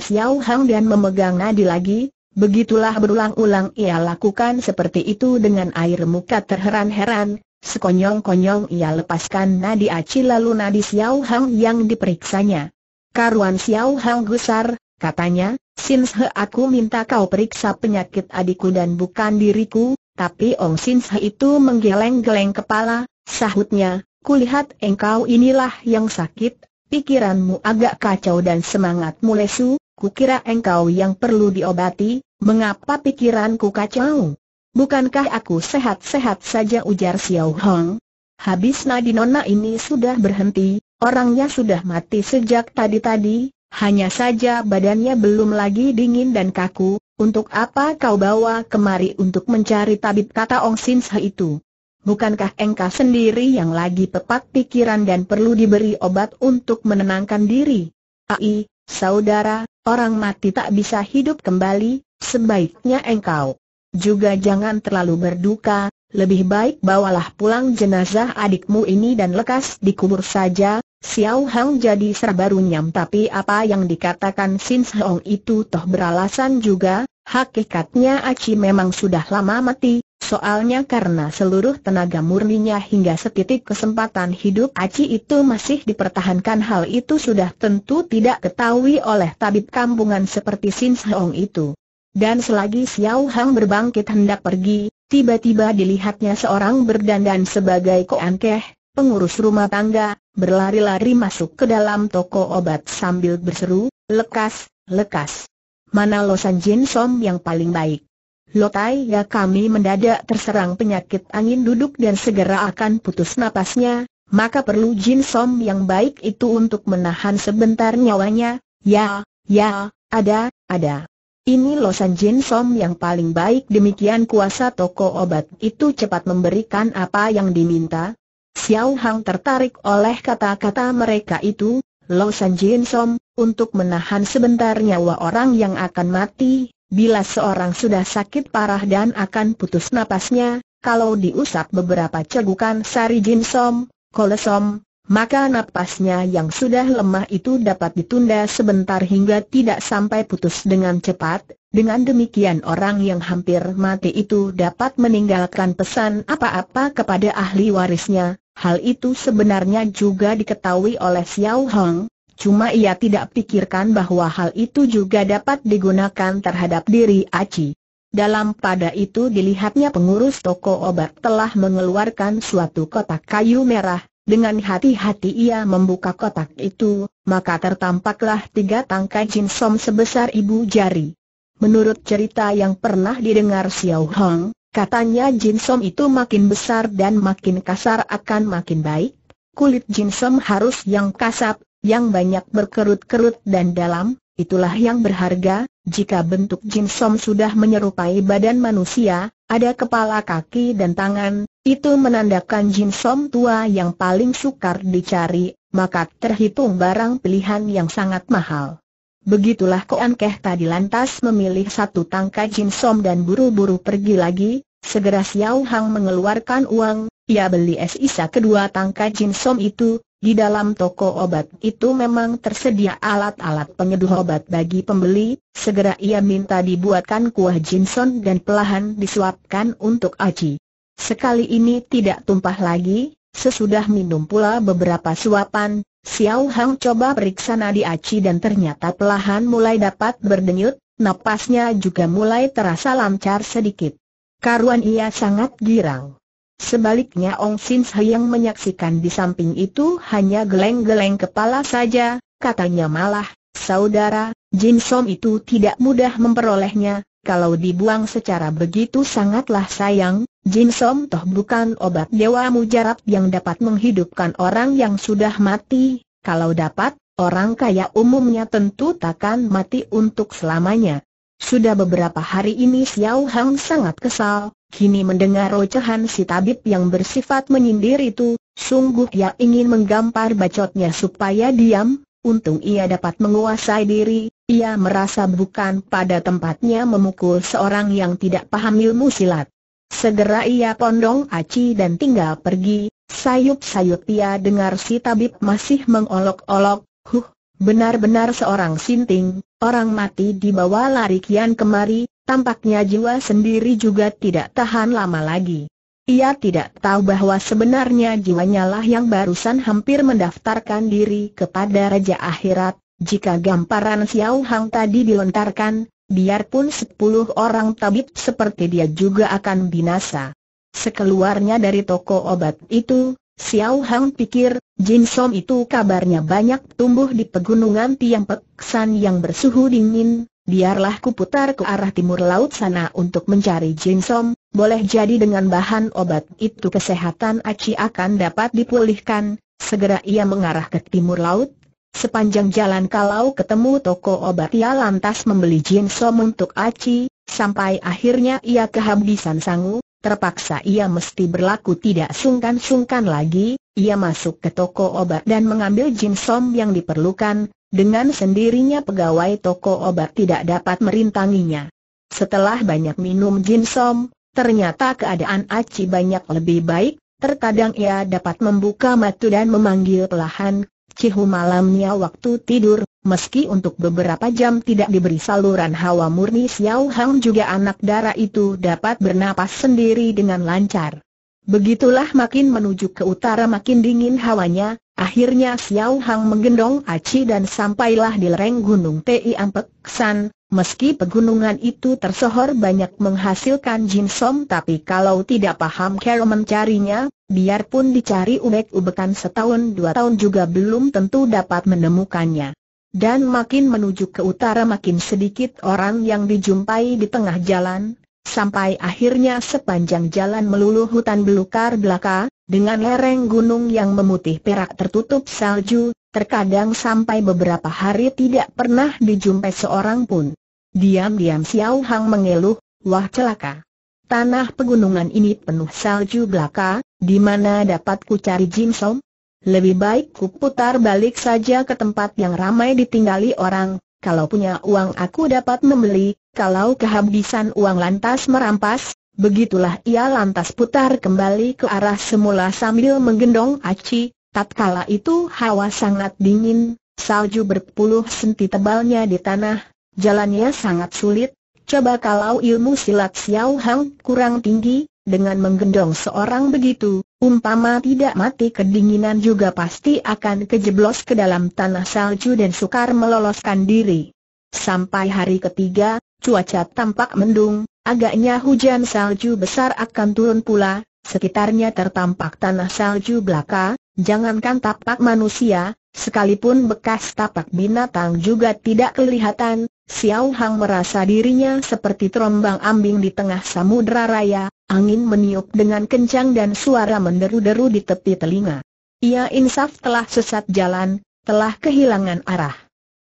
Xiao Hong dan memegang nadi lagi, Begitulah berulang-ulang ia lakukan seperti itu dengan air muka terheran-heran, sekonyong-konyong ia lepaskan Nadi Aci lalu Nadi Xiao Hang yang diperiksanya. Karuan Xiao Hang gusar, katanya, Sinshe aku minta kau periksa penyakit adikku dan bukan diriku, tapi Ong Sinshe itu menggeleng-geleng kepala, sahutnya, kulihat engkau inilah yang sakit, pikiranmu agak kacau dan semangatmu lesu, Kukira engkau yang perlu diobati, mengapa pikiranku kacau? Bukankah aku sehat-sehat saja ujar Xiao Hong? Habis nadi nona ini sudah berhenti, orangnya sudah mati sejak tadi-tadi, hanya saja badannya belum lagi dingin dan kaku, untuk apa kau bawa kemari untuk mencari tabib kata Ong Sin Se itu? Bukankah engkau sendiri yang lagi pepak pikiran dan perlu diberi obat untuk menenangkan diri? Ai, saudara, Orang mati tak bisa hidup kembali, sebaiknya engkau juga jangan terlalu berduka, lebih baik bawalah pulang jenazah adikmu ini dan lekas dikubur saja, Xiao Hang jadi serba runyam tapi apa yang dikatakan Sin Hong itu toh beralasan juga, hakikatnya Aci memang sudah lama mati, Soalnya karena seluruh tenaga murninya hingga setitik kesempatan hidup Aci itu masih dipertahankan hal itu sudah tentu tidak ketahui oleh tabib kampungan seperti Sin Seong itu. Dan selagi Xiao Hang berbangkit hendak pergi, tiba-tiba dilihatnya seorang berdandan sebagai Koan Keh, pengurus rumah tangga, berlari-lari masuk ke dalam toko obat sambil berseru, lekas, lekas. Mana Losan Jin Som yang paling baik? Lotai ya kami mendadak terserang penyakit angin duduk dan segera akan putus napasnya, maka perlu Jin Som yang baik itu untuk menahan sebentar nyawanya, ya, ya, ada, ada. Ini losan Jin Som yang paling baik demikian kuasa toko obat itu cepat memberikan apa yang diminta. Xiao Hang tertarik oleh kata-kata mereka itu, losan Jin Som, untuk menahan sebentar nyawa orang yang akan mati, Bila seorang sudah sakit parah dan akan putus napasnya, kalau diusap beberapa cegukan sari jinsom, kolesom, maka napasnya yang sudah lemah itu dapat ditunda sebentar hingga tidak sampai putus dengan cepat. Dengan demikian orang yang hampir mati itu dapat meninggalkan pesan apa-apa kepada ahli warisnya. Hal itu sebenarnya juga diketahui oleh Xiao Hong, Cuma ia tidak pikirkan bahwa hal itu juga dapat digunakan terhadap diri Aci. Dalam pada itu dilihatnya pengurus toko obat telah mengeluarkan suatu kotak kayu merah, dengan hati-hati ia membuka kotak itu, maka tertampaklah tiga tangkai jinsom sebesar ibu jari. Menurut cerita yang pernah didengar Xiao Hong, katanya jinsom itu makin besar dan makin kasar akan makin baik. Kulit jinsom harus yang kasap, yang banyak berkerut-kerut dan dalam, itulah yang berharga, jika bentuk Jin Som sudah menyerupai badan manusia, ada kepala kaki dan tangan, itu menandakan Jin Som tua yang paling sukar dicari, maka terhitung barang pilihan yang sangat mahal. Begitulah Koan Keh tadi lantas memilih satu tangka Jin Som dan buru-buru pergi lagi, segera Xiao Hang mengeluarkan uang, ia beli es isa kedua tangka Jin Som itu, di dalam toko obat itu memang tersedia alat-alat penyeduh obat bagi pembeli, segera ia minta dibuatkan kuah Jinson dan pelahan disuapkan untuk Aci. Sekali ini tidak tumpah lagi, sesudah minum pula beberapa suapan, Xiao Hang coba periksa nadi Aci dan ternyata pelahan mulai dapat berdenyut, napasnya juga mulai terasa lancar sedikit. Karuan ia sangat girang. Sebaliknya Ong Sin Se yang menyaksikan di samping itu hanya geleng-geleng kepala saja, katanya malah, saudara, Jin Som itu tidak mudah memperolehnya, kalau dibuang secara begitu sangatlah sayang, Jin Som toh bukan obat dewa mujarab yang dapat menghidupkan orang yang sudah mati, kalau dapat, orang kaya umumnya tentu takkan mati untuk selamanya. Sudah beberapa hari ini Xiao Hang sangat kesal, Kini mendengar ocehan si tabib yang bersifat menyindir itu, sungguh ia ingin menggampar bacotnya supaya diam, untung ia dapat menguasai diri, ia merasa bukan pada tempatnya memukul seorang yang tidak paham ilmu silat. Segera ia pondong aci dan tinggal pergi, sayup-sayup ia dengar si tabib masih mengolok-olok, huh, benar-benar seorang sinting, orang mati dibawa lari kian kemari, Tampaknya jiwa sendiri juga tidak tahan lama lagi. Ia tidak tahu bahwa sebenarnya jiwanya lah yang barusan hampir mendaftarkan diri kepada Raja Akhirat, jika gamparan Xiao Hang tadi dilontarkan, biarpun sepuluh orang tabib seperti dia juga akan binasa. Sekeluarnya dari toko obat itu, Xiao Hang pikir, Jin Som itu kabarnya banyak tumbuh di pegunungan Tiang Peksan yang bersuhu dingin, Biarlah ku putar ke arah timur laut sana untuk mencari jinsom, boleh jadi dengan bahan obat itu kesehatan Aci akan dapat dipulihkan, segera ia mengarah ke timur laut. Sepanjang jalan kalau ketemu toko obat ia lantas membeli jinsom untuk Aci, sampai akhirnya ia kehabisan sangu, terpaksa ia mesti berlaku tidak sungkan-sungkan lagi, ia masuk ke toko obat dan mengambil jinsom yang diperlukan, dengan sendirinya pegawai toko obat tidak dapat merintanginya. Setelah banyak minum jinsom, ternyata keadaan Aci banyak lebih baik, terkadang ia dapat membuka mata dan memanggil pelahan, Cihu malamnya waktu tidur, meski untuk beberapa jam tidak diberi saluran hawa murni Xiao Hang juga anak darah itu dapat bernapas sendiri dengan lancar. Begitulah makin menuju ke utara makin dingin hawanya, akhirnya Xiao Hang menggendong Aci dan sampailah di lereng gunung Ti Ampek San, meski pegunungan itu tersohor banyak menghasilkan Jin Som tapi kalau tidak paham cara mencarinya, biarpun dicari ubek-ubekan setahun dua tahun juga belum tentu dapat menemukannya. Dan makin menuju ke utara makin sedikit orang yang dijumpai di tengah jalan, sampai akhirnya sepanjang jalan melulu hutan belukar belaka, dengan lereng gunung yang memutih perak tertutup salju, terkadang sampai beberapa hari tidak pernah dijumpai seorang pun. Diam-diam Xiao Hang mengeluh, wah celaka. Tanah pegunungan ini penuh salju belaka, di mana dapat ku cari Jim Som? Lebih baik ku putar balik saja ke tempat yang ramai ditinggali orang, kalau punya uang aku dapat membeli, kalau kehabisan uang lantas merampas, begitulah ia lantas putar kembali ke arah semula sambil menggendong Aci, tatkala itu hawa sangat dingin, salju berpuluh senti tebalnya di tanah, jalannya sangat sulit, coba kalau ilmu silat Xiao Hang kurang tinggi, dengan menggendong seorang begitu, umpama tidak mati kedinginan juga pasti akan kejeblos ke dalam tanah salju dan sukar meloloskan diri. Sampai hari ketiga, cuaca tampak mendung, agaknya hujan salju besar akan turun pula, sekitarnya tertampak tanah salju belaka, jangankan tapak manusia, sekalipun bekas tapak binatang juga tidak kelihatan, Xiao Hang merasa dirinya seperti terombang ambing di tengah samudera raya, Angin meniup dengan kencang dan suara menderu-deru di tepi telinga. Ia insaf telah sesat jalan, telah kehilangan arah.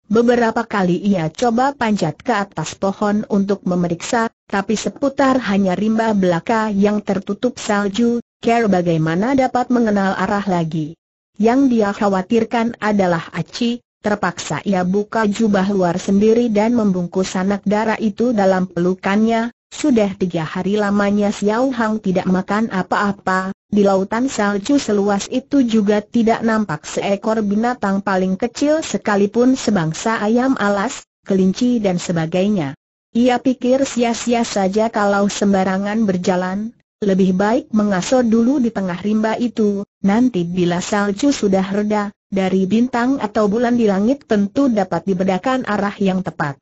Beberapa kali ia coba panjat ke atas pohon untuk memeriksa, tapi seputar hanya rimba belaka yang tertutup salju, Care bagaimana dapat mengenal arah lagi. Yang dia khawatirkan adalah Aci, terpaksa ia buka jubah luar sendiri dan membungkus anak darah itu dalam pelukannya, sudah tiga hari lamanya Xiao Hang tidak makan apa-apa, di lautan salju seluas itu juga tidak nampak seekor binatang paling kecil sekalipun sebangsa ayam alas, kelinci dan sebagainya. Ia pikir sia-sia saja kalau sembarangan berjalan, lebih baik mengasuh dulu di tengah rimba itu, nanti bila salju sudah reda, dari bintang atau bulan di langit tentu dapat dibedakan arah yang tepat.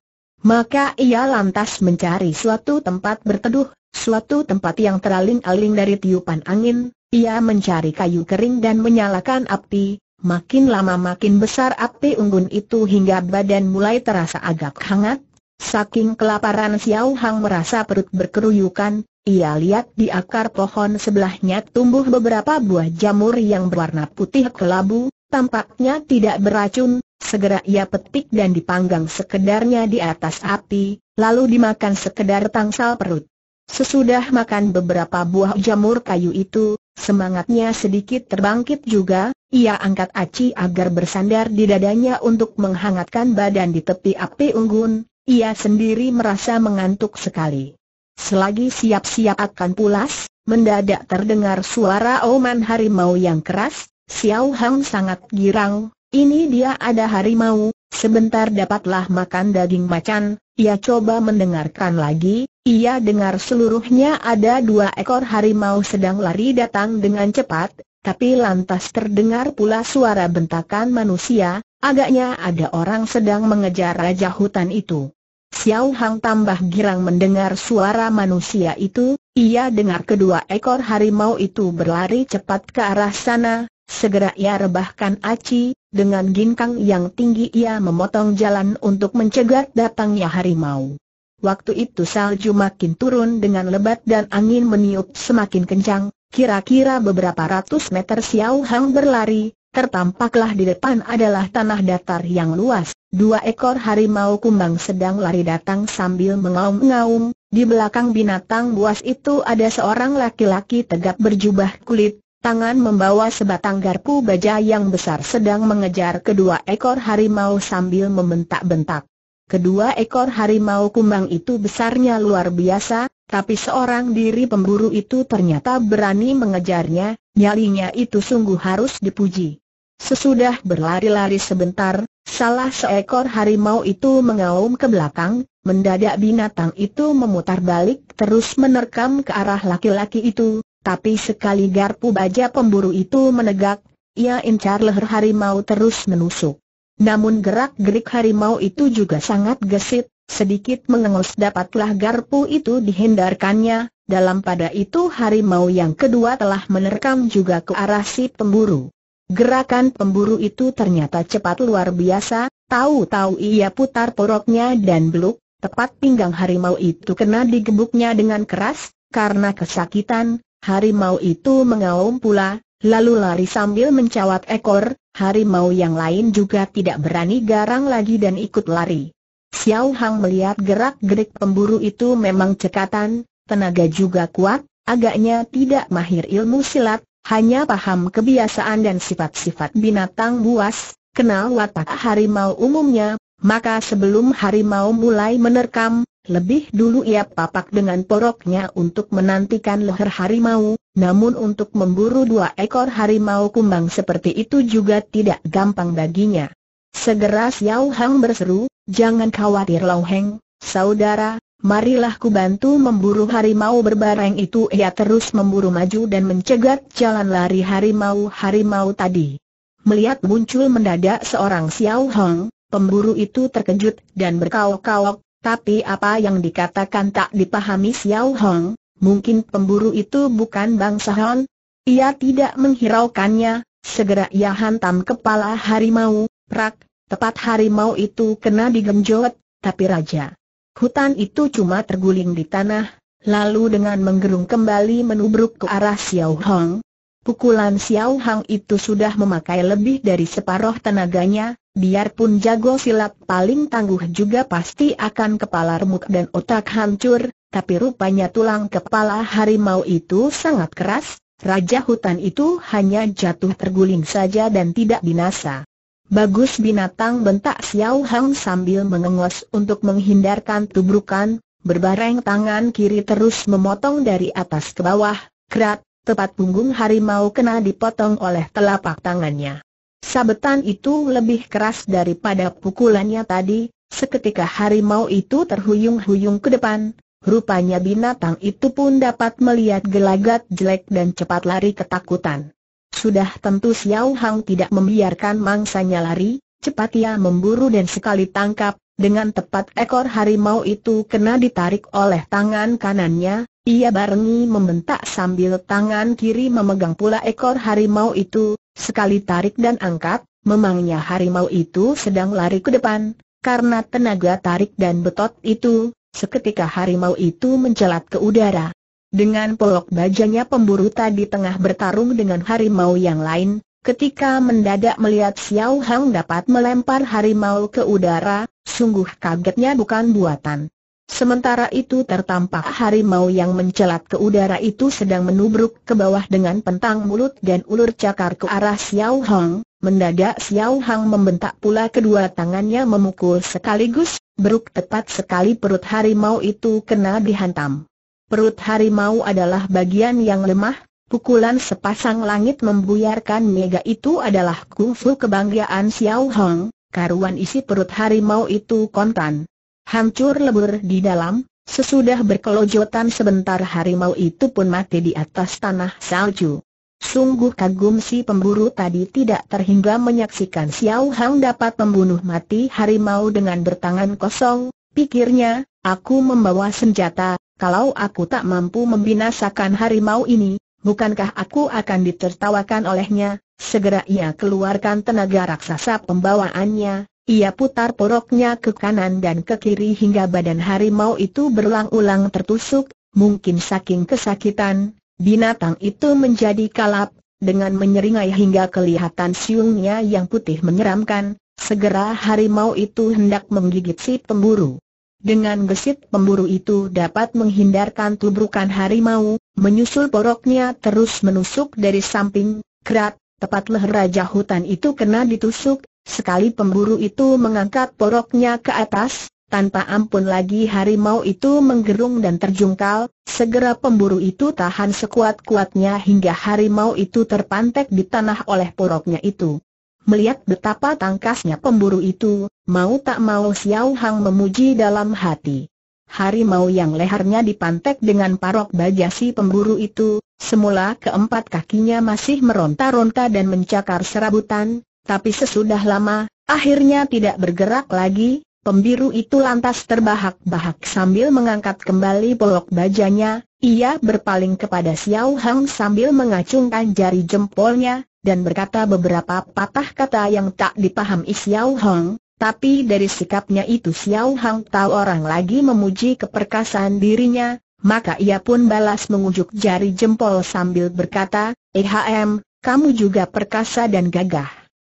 Maka ia lantas mencari suatu tempat berteduh, suatu tempat yang teraling-aling dari tiupan angin, ia mencari kayu kering dan menyalakan api, makin lama makin besar api unggun itu hingga badan mulai terasa agak hangat. Saking kelaparan Xiao Hang merasa perut berkeruyukan, ia lihat di akar pohon sebelahnya tumbuh beberapa buah jamur yang berwarna putih kelabu, tampaknya tidak beracun, Segera ia petik dan dipanggang sekedarnya di atas api, lalu dimakan sekedar tangsal perut. Sesudah makan beberapa buah jamur kayu itu, semangatnya sedikit terbangkit juga, ia angkat aci agar bersandar di dadanya untuk menghangatkan badan di tepi api unggun, ia sendiri merasa mengantuk sekali. Selagi siap-siap akan pulas, mendadak terdengar suara oman harimau yang keras, Xiao Hang sangat girang, ini dia ada harimau, sebentar dapatlah makan daging macan, ia coba mendengarkan lagi, ia dengar seluruhnya ada dua ekor harimau sedang lari datang dengan cepat, tapi lantas terdengar pula suara bentakan manusia, agaknya ada orang sedang mengejar raja hutan itu. Xiao Hang tambah girang mendengar suara manusia itu, ia dengar kedua ekor harimau itu berlari cepat ke arah sana, Segera ia rebahkan aci, dengan ginkang yang tinggi ia memotong jalan untuk mencegat datangnya harimau. Waktu itu salju makin turun dengan lebat dan angin meniup semakin kencang, kira-kira beberapa ratus meter Xiao Hang berlari, tertampaklah di depan adalah tanah datar yang luas, dua ekor harimau kumbang sedang lari datang sambil mengaum-ngaum, di belakang binatang buas itu ada seorang laki-laki tegap berjubah kulit tangan membawa sebatang garpu baja yang besar sedang mengejar kedua ekor harimau sambil membentak-bentak. Kedua ekor harimau kumbang itu besarnya luar biasa, tapi seorang diri pemburu itu ternyata berani mengejarnya, nyalinya itu sungguh harus dipuji. Sesudah berlari-lari sebentar, salah seekor harimau itu mengaum ke belakang, mendadak binatang itu memutar balik terus menerkam ke arah laki-laki itu, tapi sekali garpu baja pemburu itu menegak, ia incar leher harimau terus menusuk. Namun gerak-gerik harimau itu juga sangat gesit, sedikit mengengos dapatlah garpu itu dihindarkannya, dalam pada itu harimau yang kedua telah menerkam juga ke arah si pemburu. Gerakan pemburu itu ternyata cepat luar biasa, tahu-tahu ia putar poroknya dan beluk, tepat pinggang harimau itu kena digebuknya dengan keras, karena kesakitan, Harimau itu mengaum pula, lalu lari sambil mencawat ekor, harimau yang lain juga tidak berani garang lagi dan ikut lari. Xiao Hang melihat gerak-gerik pemburu itu memang cekatan, tenaga juga kuat, agaknya tidak mahir ilmu silat, hanya paham kebiasaan dan sifat-sifat binatang buas, kenal watak harimau umumnya, maka sebelum harimau mulai menerkam, lebih dulu ia papak dengan poroknya untuk menantikan leher harimau, namun untuk memburu dua ekor harimau kumbang seperti itu juga tidak gampang baginya. Segera Xiao Hang berseru, jangan khawatir Lau Heng, saudara, marilah ku bantu memburu harimau berbareng itu ia terus memburu maju dan mencegat jalan lari harimau-harimau tadi. Melihat muncul mendadak seorang Xiao Hang, pemburu itu terkejut dan berkaok-kaok, tapi apa yang dikatakan tak dipahami Xiao Hong, mungkin pemburu itu bukan bangsa Hon. Ia tidak menghiraukannya, segera ia hantam kepala harimau, prak, tepat harimau itu kena digenjot, tapi raja. Hutan itu cuma terguling di tanah, lalu dengan menggerung kembali menubruk ke arah Xiao Hong. Pukulan Xiao Hong itu sudah memakai lebih dari separuh tenaganya, Biarpun jago silat paling tangguh juga pasti akan kepala remuk dan otak hancur, tapi rupanya tulang kepala harimau itu sangat keras, raja hutan itu hanya jatuh terguling saja dan tidak binasa. Bagus binatang bentak Xiao Hang sambil mengengos untuk menghindarkan tubrukan, berbareng tangan kiri terus memotong dari atas ke bawah, kerat, tepat punggung harimau kena dipotong oleh telapak tangannya. Sabetan itu lebih keras daripada pukulannya tadi, seketika harimau itu terhuyung-huyung ke depan, rupanya binatang itu pun dapat melihat gelagat jelek dan cepat lari ketakutan. Sudah tentu Xiao Hang tidak membiarkan mangsanya lari, cepat ia memburu dan sekali tangkap, dengan tepat ekor harimau itu kena ditarik oleh tangan kanannya, ia barengi membentak sambil tangan kiri memegang pula ekor harimau itu, Sekali tarik dan angkat, memangnya harimau itu sedang lari ke depan, karena tenaga tarik dan betot itu, seketika harimau itu mencelat ke udara. Dengan pelok bajanya pemburu tadi tengah bertarung dengan harimau yang lain, ketika mendadak melihat Xiao Hang dapat melempar harimau ke udara, sungguh kagetnya bukan buatan. Sementara itu tertampak harimau yang mencelat ke udara itu sedang menubruk ke bawah dengan pentang mulut dan ulur cakar ke arah Xiao Hong. Mendadak Xiao Hong membentak pula kedua tangannya memukul sekaligus, beruk tepat sekali perut harimau itu kena dihantam. Perut harimau adalah bagian yang lemah, pukulan sepasang langit membuyarkan mega itu adalah kungfu kebanggaan Xiao Hong, karuan isi perut harimau itu kontan hancur lebur di dalam, sesudah berkelojotan sebentar harimau itu pun mati di atas tanah salju. Sungguh kagum si pemburu tadi tidak terhingga menyaksikan Xiao Hang dapat membunuh mati harimau dengan bertangan kosong, pikirnya, aku membawa senjata, kalau aku tak mampu membinasakan harimau ini, bukankah aku akan ditertawakan olehnya, segera ia keluarkan tenaga raksasa pembawaannya, ia putar poroknya ke kanan dan ke kiri hingga badan harimau itu berulang-ulang tertusuk, mungkin saking kesakitan, binatang itu menjadi kalap, dengan menyeringai hingga kelihatan siungnya yang putih menyeramkan, segera harimau itu hendak menggigit si pemburu. Dengan gesit pemburu itu dapat menghindarkan tubrukan harimau, menyusul poroknya terus menusuk dari samping, kerat, leher raja hutan itu kena ditusuk, sekali pemburu itu mengangkat poroknya ke atas, tanpa ampun lagi harimau itu menggerung dan terjungkal, segera pemburu itu tahan sekuat-kuatnya hingga harimau itu terpantek di tanah oleh poroknya itu. Melihat betapa tangkasnya pemburu itu, mau tak mau Xiao Hang memuji dalam hati harimau yang lehernya dipantek dengan parok baja si pemburu itu, semula keempat kakinya masih meronta-ronta dan mencakar serabutan, tapi sesudah lama, akhirnya tidak bergerak lagi, pembiru itu lantas terbahak-bahak sambil mengangkat kembali polok bajanya, ia berpaling kepada Xiao Hang sambil mengacungkan jari jempolnya, dan berkata beberapa patah kata yang tak dipahami Xiao Hang, tapi dari sikapnya itu Xiao Hang tahu orang lagi memuji keperkasaan dirinya, maka ia pun balas mengujuk jari jempol sambil berkata, EHM, kamu juga perkasa dan gagah.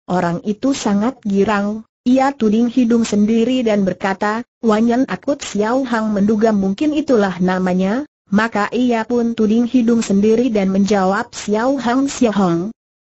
Orang itu sangat girang, ia tuding hidung sendiri dan berkata, Wanyan akut Xiao Hang menduga mungkin itulah namanya, maka ia pun tuding hidung sendiri dan menjawab Xiao Hang Xiao Hong.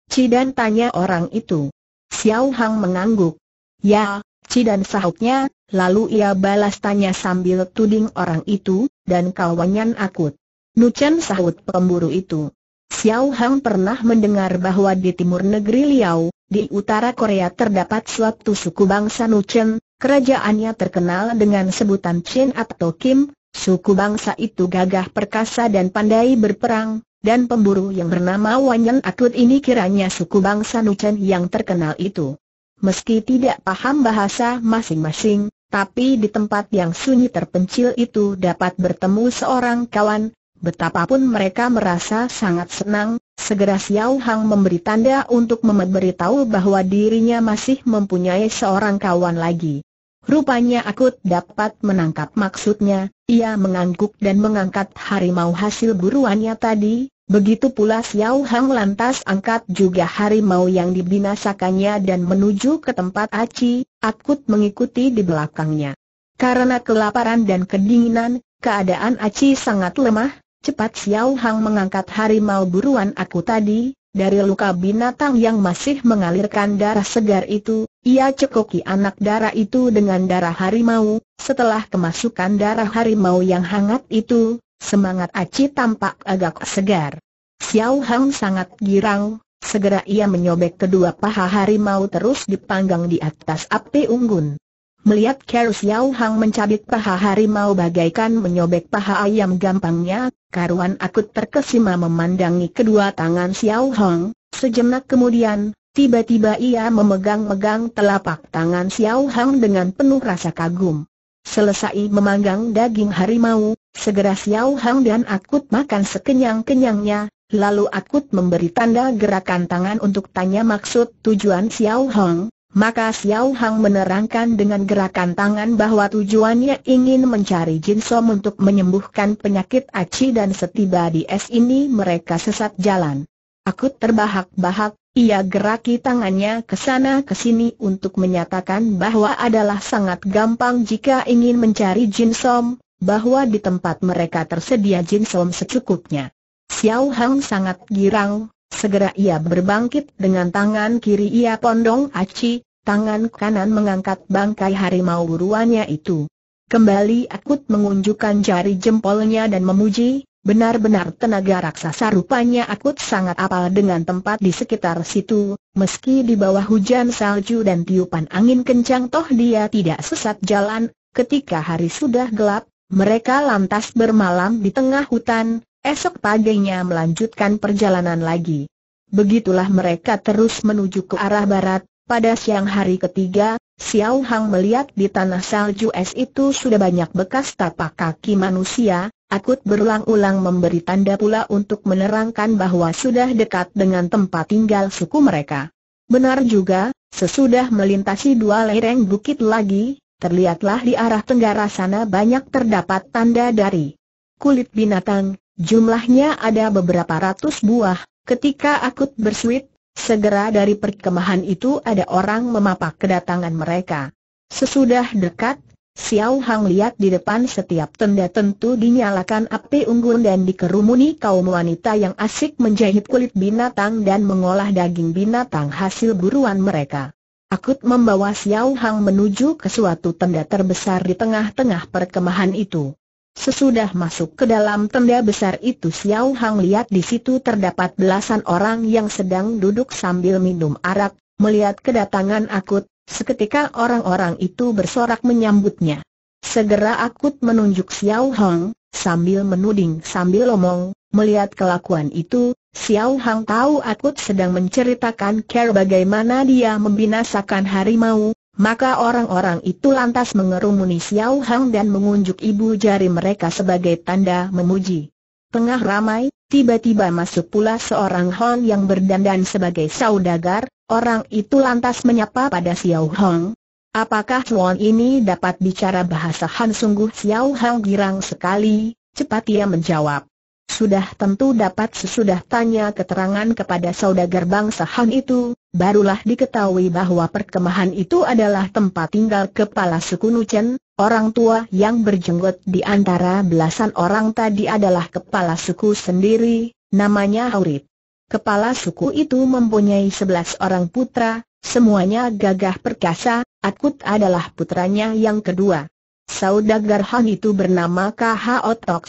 Cidan tanya orang itu. Xiao Hang mengangguk. Ya, Ci dan sahutnya, lalu ia balas tanya sambil tuding orang itu, dan kawannya akut. Nuchen sahut pemburu itu. Xiao Hang pernah mendengar bahwa di timur negeri Liao, di utara Korea terdapat suatu suku bangsa Nuchen, kerajaannya terkenal dengan sebutan Chin atau Kim, suku bangsa itu gagah perkasa dan pandai berperang, dan pemburu yang bernama Wanyan Akut ini kiranya suku bangsa Nuchen yang terkenal itu. Meski tidak paham bahasa masing-masing, tapi di tempat yang sunyi terpencil itu dapat bertemu seorang kawan, betapapun mereka merasa sangat senang, segera Xiao Hang memberi tanda untuk memberitahu bahwa dirinya masih mempunyai seorang kawan lagi. Rupanya aku dapat menangkap maksudnya, ia mengangguk dan mengangkat harimau hasil buruannya tadi, Begitu pula Xiao Hang lantas angkat juga harimau yang dibinasakannya dan menuju ke tempat Aci, Akut mengikuti di belakangnya. Karena kelaparan dan kedinginan, keadaan Aci sangat lemah, cepat Xiao Hang mengangkat harimau buruan aku tadi, dari luka binatang yang masih mengalirkan darah segar itu, ia cekoki anak darah itu dengan darah harimau, setelah kemasukan darah harimau yang hangat itu, Semangat Aci tampak agak segar. Xiao Hang sangat girang, segera ia menyobek kedua paha harimau terus dipanggang di atas api unggun. Melihat Karo Xiao Hang mencabik paha harimau bagaikan menyobek paha ayam gampangnya, karuan akut terkesima memandangi kedua tangan Xiao Hang, sejenak kemudian, tiba-tiba ia memegang-megang telapak tangan Xiao Hang dengan penuh rasa kagum. Selesai memanggang daging harimau, Segera Xiao Hang dan Akut makan sekenyang-kenyangnya, lalu Akut memberi tanda gerakan tangan untuk tanya maksud tujuan Xiao Hang, maka Xiao Hang menerangkan dengan gerakan tangan bahwa tujuannya ingin mencari Jin Som untuk menyembuhkan penyakit Aci dan setiba di es ini mereka sesat jalan. Akut terbahak-bahak, ia geraki tangannya ke sana ke sini untuk menyatakan bahwa adalah sangat gampang jika ingin mencari Jin Som, bahwa di tempat mereka tersedia Jin Som secukupnya. Xiao Hang sangat girang, segera ia berbangkit dengan tangan kiri ia pondong aci, tangan kanan mengangkat bangkai harimau buruannya itu. Kembali akut mengunjukkan jari jempolnya dan memuji, Benar-benar tenaga raksasa rupanya akut sangat apal dengan tempat di sekitar situ, meski di bawah hujan salju dan tiupan angin kencang toh dia tidak sesat jalan, ketika hari sudah gelap, mereka lantas bermalam di tengah hutan, esok paginya melanjutkan perjalanan lagi. Begitulah mereka terus menuju ke arah barat, pada siang hari ketiga, Xiao Hang melihat di tanah salju es itu sudah banyak bekas tapak kaki manusia, Akut berulang-ulang memberi tanda pula untuk menerangkan bahwa sudah dekat dengan tempat tinggal suku mereka. Benar juga, sesudah melintasi dua lereng bukit lagi, terlihatlah di arah tenggara sana banyak terdapat tanda dari kulit binatang, jumlahnya ada beberapa ratus buah. Ketika akut bersuit, segera dari perkemahan itu ada orang memapak kedatangan mereka. Sesudah dekat, Xiao Hang lihat di depan setiap tenda tentu dinyalakan api unggun dan dikerumuni kaum wanita yang asik menjahit kulit binatang dan mengolah daging binatang hasil buruan mereka. Akut membawa Xiao Hang menuju ke suatu tenda terbesar di tengah-tengah perkemahan itu. Sesudah masuk ke dalam tenda besar itu Xiao Hang lihat di situ terdapat belasan orang yang sedang duduk sambil minum arak, melihat kedatangan Akut, seketika orang-orang itu bersorak menyambutnya. Segera Akut menunjuk Xiao Hang, sambil menuding sambil omong, melihat kelakuan itu, Xiao Hang tahu aku sedang menceritakan cara bagaimana dia membinasakan harimau, maka orang-orang itu lantas mengerumuni Xiao Hang dan mengunjuk ibu jari mereka sebagai tanda memuji. Tengah ramai, tiba-tiba masuk pula seorang Hon yang berdandan sebagai saudagar, orang itu lantas menyapa pada Xiao Hang. Apakah Chuan ini dapat bicara bahasa Han? Sungguh Xiao Hang girang sekali, cepat ia menjawab sudah tentu dapat sesudah tanya keterangan kepada saudagar bangsa Han itu, barulah diketahui bahwa perkemahan itu adalah tempat tinggal kepala suku Nuchen, orang tua yang berjenggot di antara belasan orang tadi adalah kepala suku sendiri, namanya Haurit. Kepala suku itu mempunyai sebelas orang putra, semuanya gagah perkasa, Akut adalah putranya yang kedua. Saudagar Han itu bernama KH Otok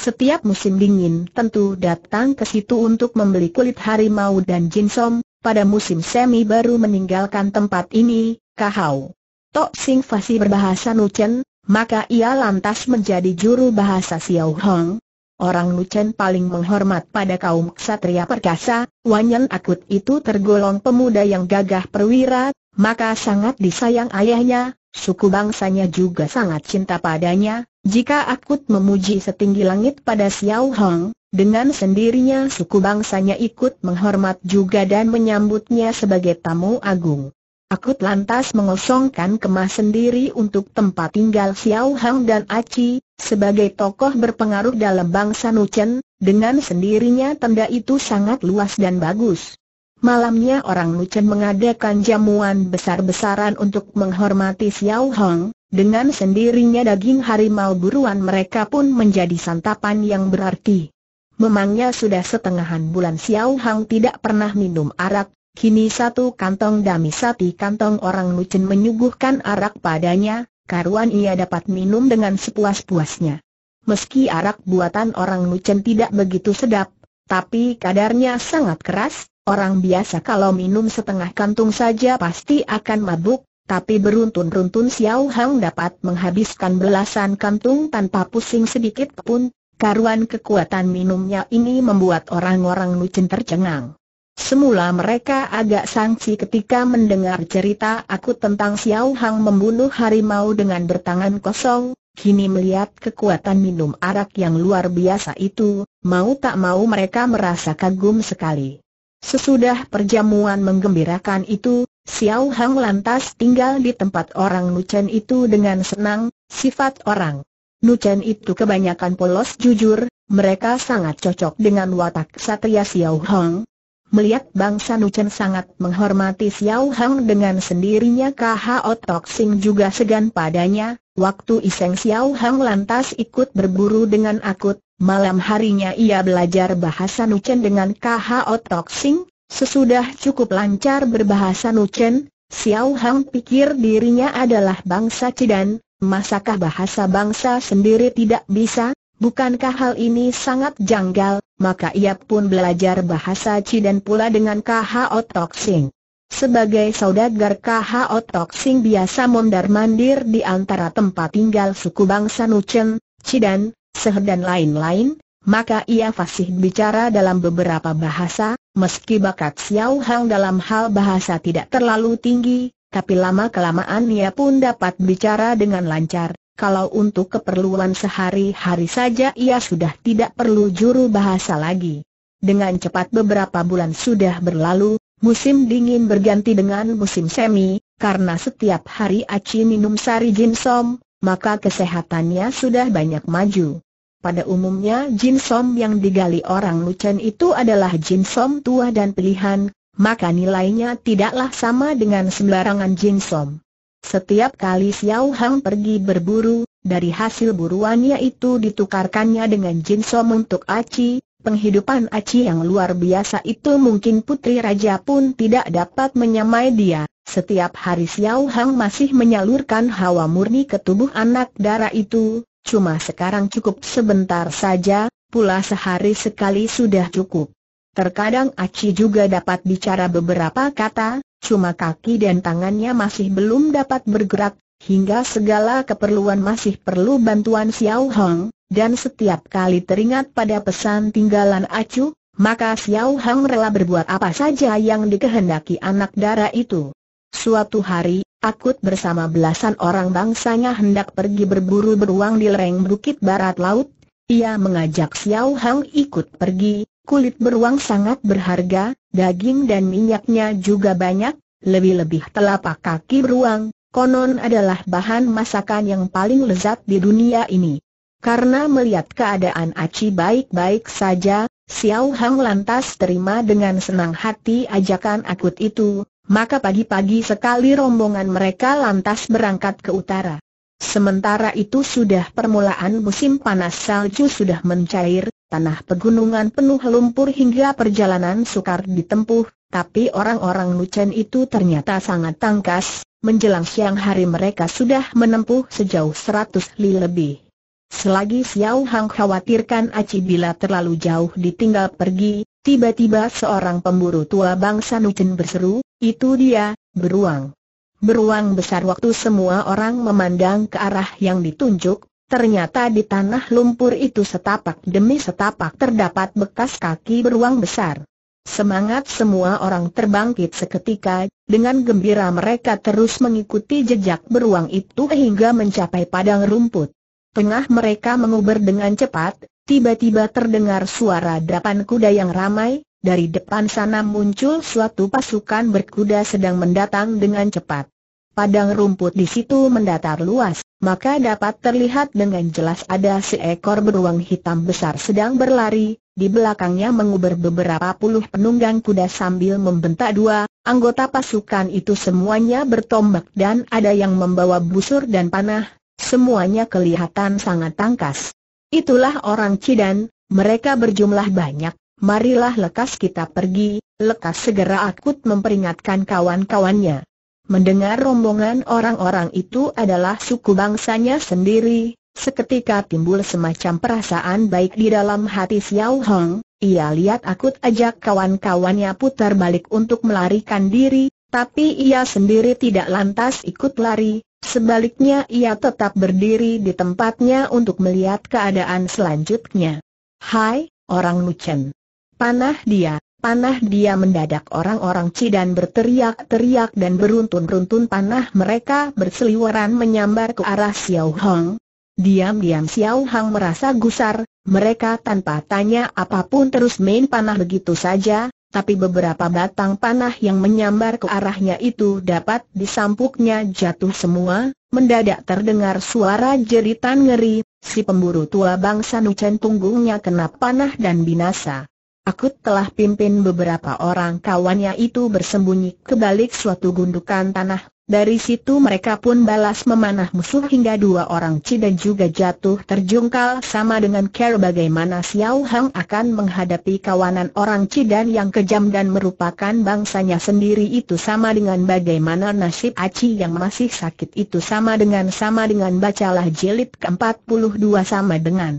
setiap musim dingin tentu datang ke situ untuk membeli kulit harimau dan jinsom, pada musim semi baru meninggalkan tempat ini, Kahau. Tok Sing Fasi berbahasa Nuchen, maka ia lantas menjadi juru bahasa Xiao Hong. Orang Nuchen paling menghormat pada kaum ksatria perkasa, Wanyan Akut itu tergolong pemuda yang gagah perwira, maka sangat disayang ayahnya, suku bangsanya juga sangat cinta padanya, jika aku memuji setinggi langit pada Xiao Hong, dengan sendirinya suku bangsanya ikut menghormat juga dan menyambutnya sebagai tamu agung. Aku lantas mengosongkan kemas sendiri untuk tempat tinggal Xiao Hong dan Aci, sebagai tokoh berpengaruh dalam bangsa Nuchen, dengan sendirinya tenda itu sangat luas dan bagus. Malamnya orang Nuchen mengadakan jamuan besar-besaran untuk menghormati Xiao Hong, dengan sendirinya daging harimau buruan mereka pun menjadi santapan yang berarti. Memangnya sudah setengahan bulan Xiao Hang tidak pernah minum arak, kini satu kantong dami sapi kantong orang lucen menyuguhkan arak padanya, karuan ia dapat minum dengan sepuas-puasnya. Meski arak buatan orang lucen tidak begitu sedap, tapi kadarnya sangat keras, orang biasa kalau minum setengah kantung saja pasti akan mabuk, tapi beruntun-beruntun Xiao Hang dapat menghabiskan belasan kantung tanpa pusing sedikit pun, karuan kekuatan minumnya ini membuat orang-orang Nucin tercengang. Semula mereka agak sangsi ketika mendengar cerita aku tentang Xiao Hang membunuh harimau dengan bertangan kosong, kini melihat kekuatan minum arak yang luar biasa itu, mau tak mau mereka merasa kagum sekali. Sesudah perjamuan menggembirakan itu, Xiao Hang lantas tinggal di tempat orang Nuchen itu dengan senang, sifat orang Nuchen itu kebanyakan polos jujur, mereka sangat cocok dengan watak Satria Xiao Hang. Melihat bangsa Nuchen sangat menghormati Xiao Hang dengan sendirinya KHO Tok juga segan padanya, waktu iseng Xiao Hang lantas ikut berburu dengan akut, malam harinya ia belajar bahasa Nuchen dengan KHO Tok Sesudah cukup lancar berbahasa Nuchen, Xiao Hang pikir dirinya adalah bangsa Cidan, masakah bahasa bangsa sendiri tidak bisa? Bukankah hal ini sangat janggal, maka ia pun belajar bahasa Cidan pula dengan KH Otok Sing. Sebagai saudagar KH Otok Sing biasa mondar-mandir di antara tempat tinggal suku bangsa Nuchen, Cidan, Seh dan lain-lain, maka ia fasih bicara dalam beberapa bahasa, Meski bakat Xiao Hang dalam hal bahasa tidak terlalu tinggi, tapi lama-kelamaan ia pun dapat bicara dengan lancar. Kalau untuk keperluan sehari-hari saja ia sudah tidak perlu juru bahasa lagi. Dengan cepat beberapa bulan sudah berlalu, musim dingin berganti dengan musim semi, karena setiap hari Aci minum sari jinsom, maka kesehatannya sudah banyak maju. Pada umumnya jin som yang digali orang Lucen itu adalah jin som tua dan pilihan, maka nilainya tidaklah sama dengan sembarangan jin som. Setiap kali Xiao Hang pergi berburu, dari hasil buruannya itu ditukarkannya dengan jin som untuk aci, penghidupan aci yang luar biasa itu mungkin putri raja pun tidak dapat menyamai dia. Setiap hari Xiao Hang masih menyalurkan hawa murni ke tubuh anak darah itu, Cuma sekarang cukup sebentar saja, pula sehari sekali sudah cukup. Terkadang Aci juga dapat bicara beberapa kata, cuma kaki dan tangannya masih belum dapat bergerak, hingga segala keperluan masih perlu bantuan Xiao Hong, dan setiap kali teringat pada pesan tinggalan Acu, maka Xiao Hong rela berbuat apa saja yang dikehendaki anak dara itu. Suatu hari, Akut bersama belasan orang bangsanya hendak pergi berburu beruang di lereng bukit barat laut. Ia mengajak Xiao Hang ikut pergi, kulit beruang sangat berharga, daging dan minyaknya juga banyak, lebih-lebih telapak kaki beruang, konon adalah bahan masakan yang paling lezat di dunia ini. Karena melihat keadaan Aci baik-baik saja, Xiao Hang lantas terima dengan senang hati ajakan akut itu, maka pagi-pagi sekali rombongan mereka lantas berangkat ke utara. Sementara itu sudah permulaan musim panas salju sudah mencair, tanah pegunungan penuh lumpur hingga perjalanan sukar ditempuh, tapi orang-orang Lucen itu ternyata sangat tangkas, menjelang siang hari mereka sudah menempuh sejauh 100 li lebih. Selagi Xiao Hang khawatirkan Aci bila terlalu jauh ditinggal pergi, tiba-tiba seorang pemburu tua bangsa Nucen berseru, itu dia, beruang. Beruang besar waktu semua orang memandang ke arah yang ditunjuk, ternyata di tanah lumpur itu setapak demi setapak terdapat bekas kaki beruang besar. Semangat semua orang terbangkit seketika, dengan gembira mereka terus mengikuti jejak beruang itu hingga mencapai padang rumput. Tengah mereka menguber dengan cepat, tiba-tiba terdengar suara dapan kuda yang ramai, dari depan sana muncul suatu pasukan berkuda sedang mendatang dengan cepat. Padang rumput di situ mendatar luas, maka dapat terlihat dengan jelas ada seekor beruang hitam besar sedang berlari, di belakangnya menguber beberapa puluh penunggang kuda sambil membentak dua, anggota pasukan itu semuanya bertombak dan ada yang membawa busur dan panah, semuanya kelihatan sangat tangkas. Itulah orang Cidan, mereka berjumlah banyak, marilah lekas kita pergi, lekas segera akut memperingatkan kawan-kawannya. Mendengar rombongan orang-orang itu adalah suku bangsanya sendiri, seketika timbul semacam perasaan baik di dalam hati Xiao Hong, ia lihat akut ajak kawan-kawannya putar balik untuk melarikan diri, tapi ia sendiri tidak lantas ikut lari, sebaliknya ia tetap berdiri di tempatnya untuk melihat keadaan selanjutnya. Hai, orang Nuchen. Panah dia, panah dia mendadak orang-orang Cidan berteriak-teriak dan beruntun beruntun panah mereka berseliweran menyambar ke arah Xiao Hong. Diam-diam Xiao Hong merasa gusar, mereka tanpa tanya apapun terus main panah begitu saja, tapi beberapa batang panah yang menyambar ke arahnya itu dapat disampuknya jatuh semua, mendadak terdengar suara jeritan ngeri, si pemburu tua bangsa Nucen punggungnya kena panah dan binasa. Aku telah pimpin beberapa orang kawannya itu bersembunyi ke balik suatu gundukan tanah. Dari situ mereka pun balas memanah musuh hingga dua orang Ci juga jatuh terjungkal sama dengan Care bagaimana Xiao Hang akan menghadapi kawanan orang Ci yang kejam dan merupakan bangsanya sendiri itu sama dengan bagaimana nasib Aci yang masih sakit itu sama dengan sama dengan bacalah jilid ke-42 sama dengan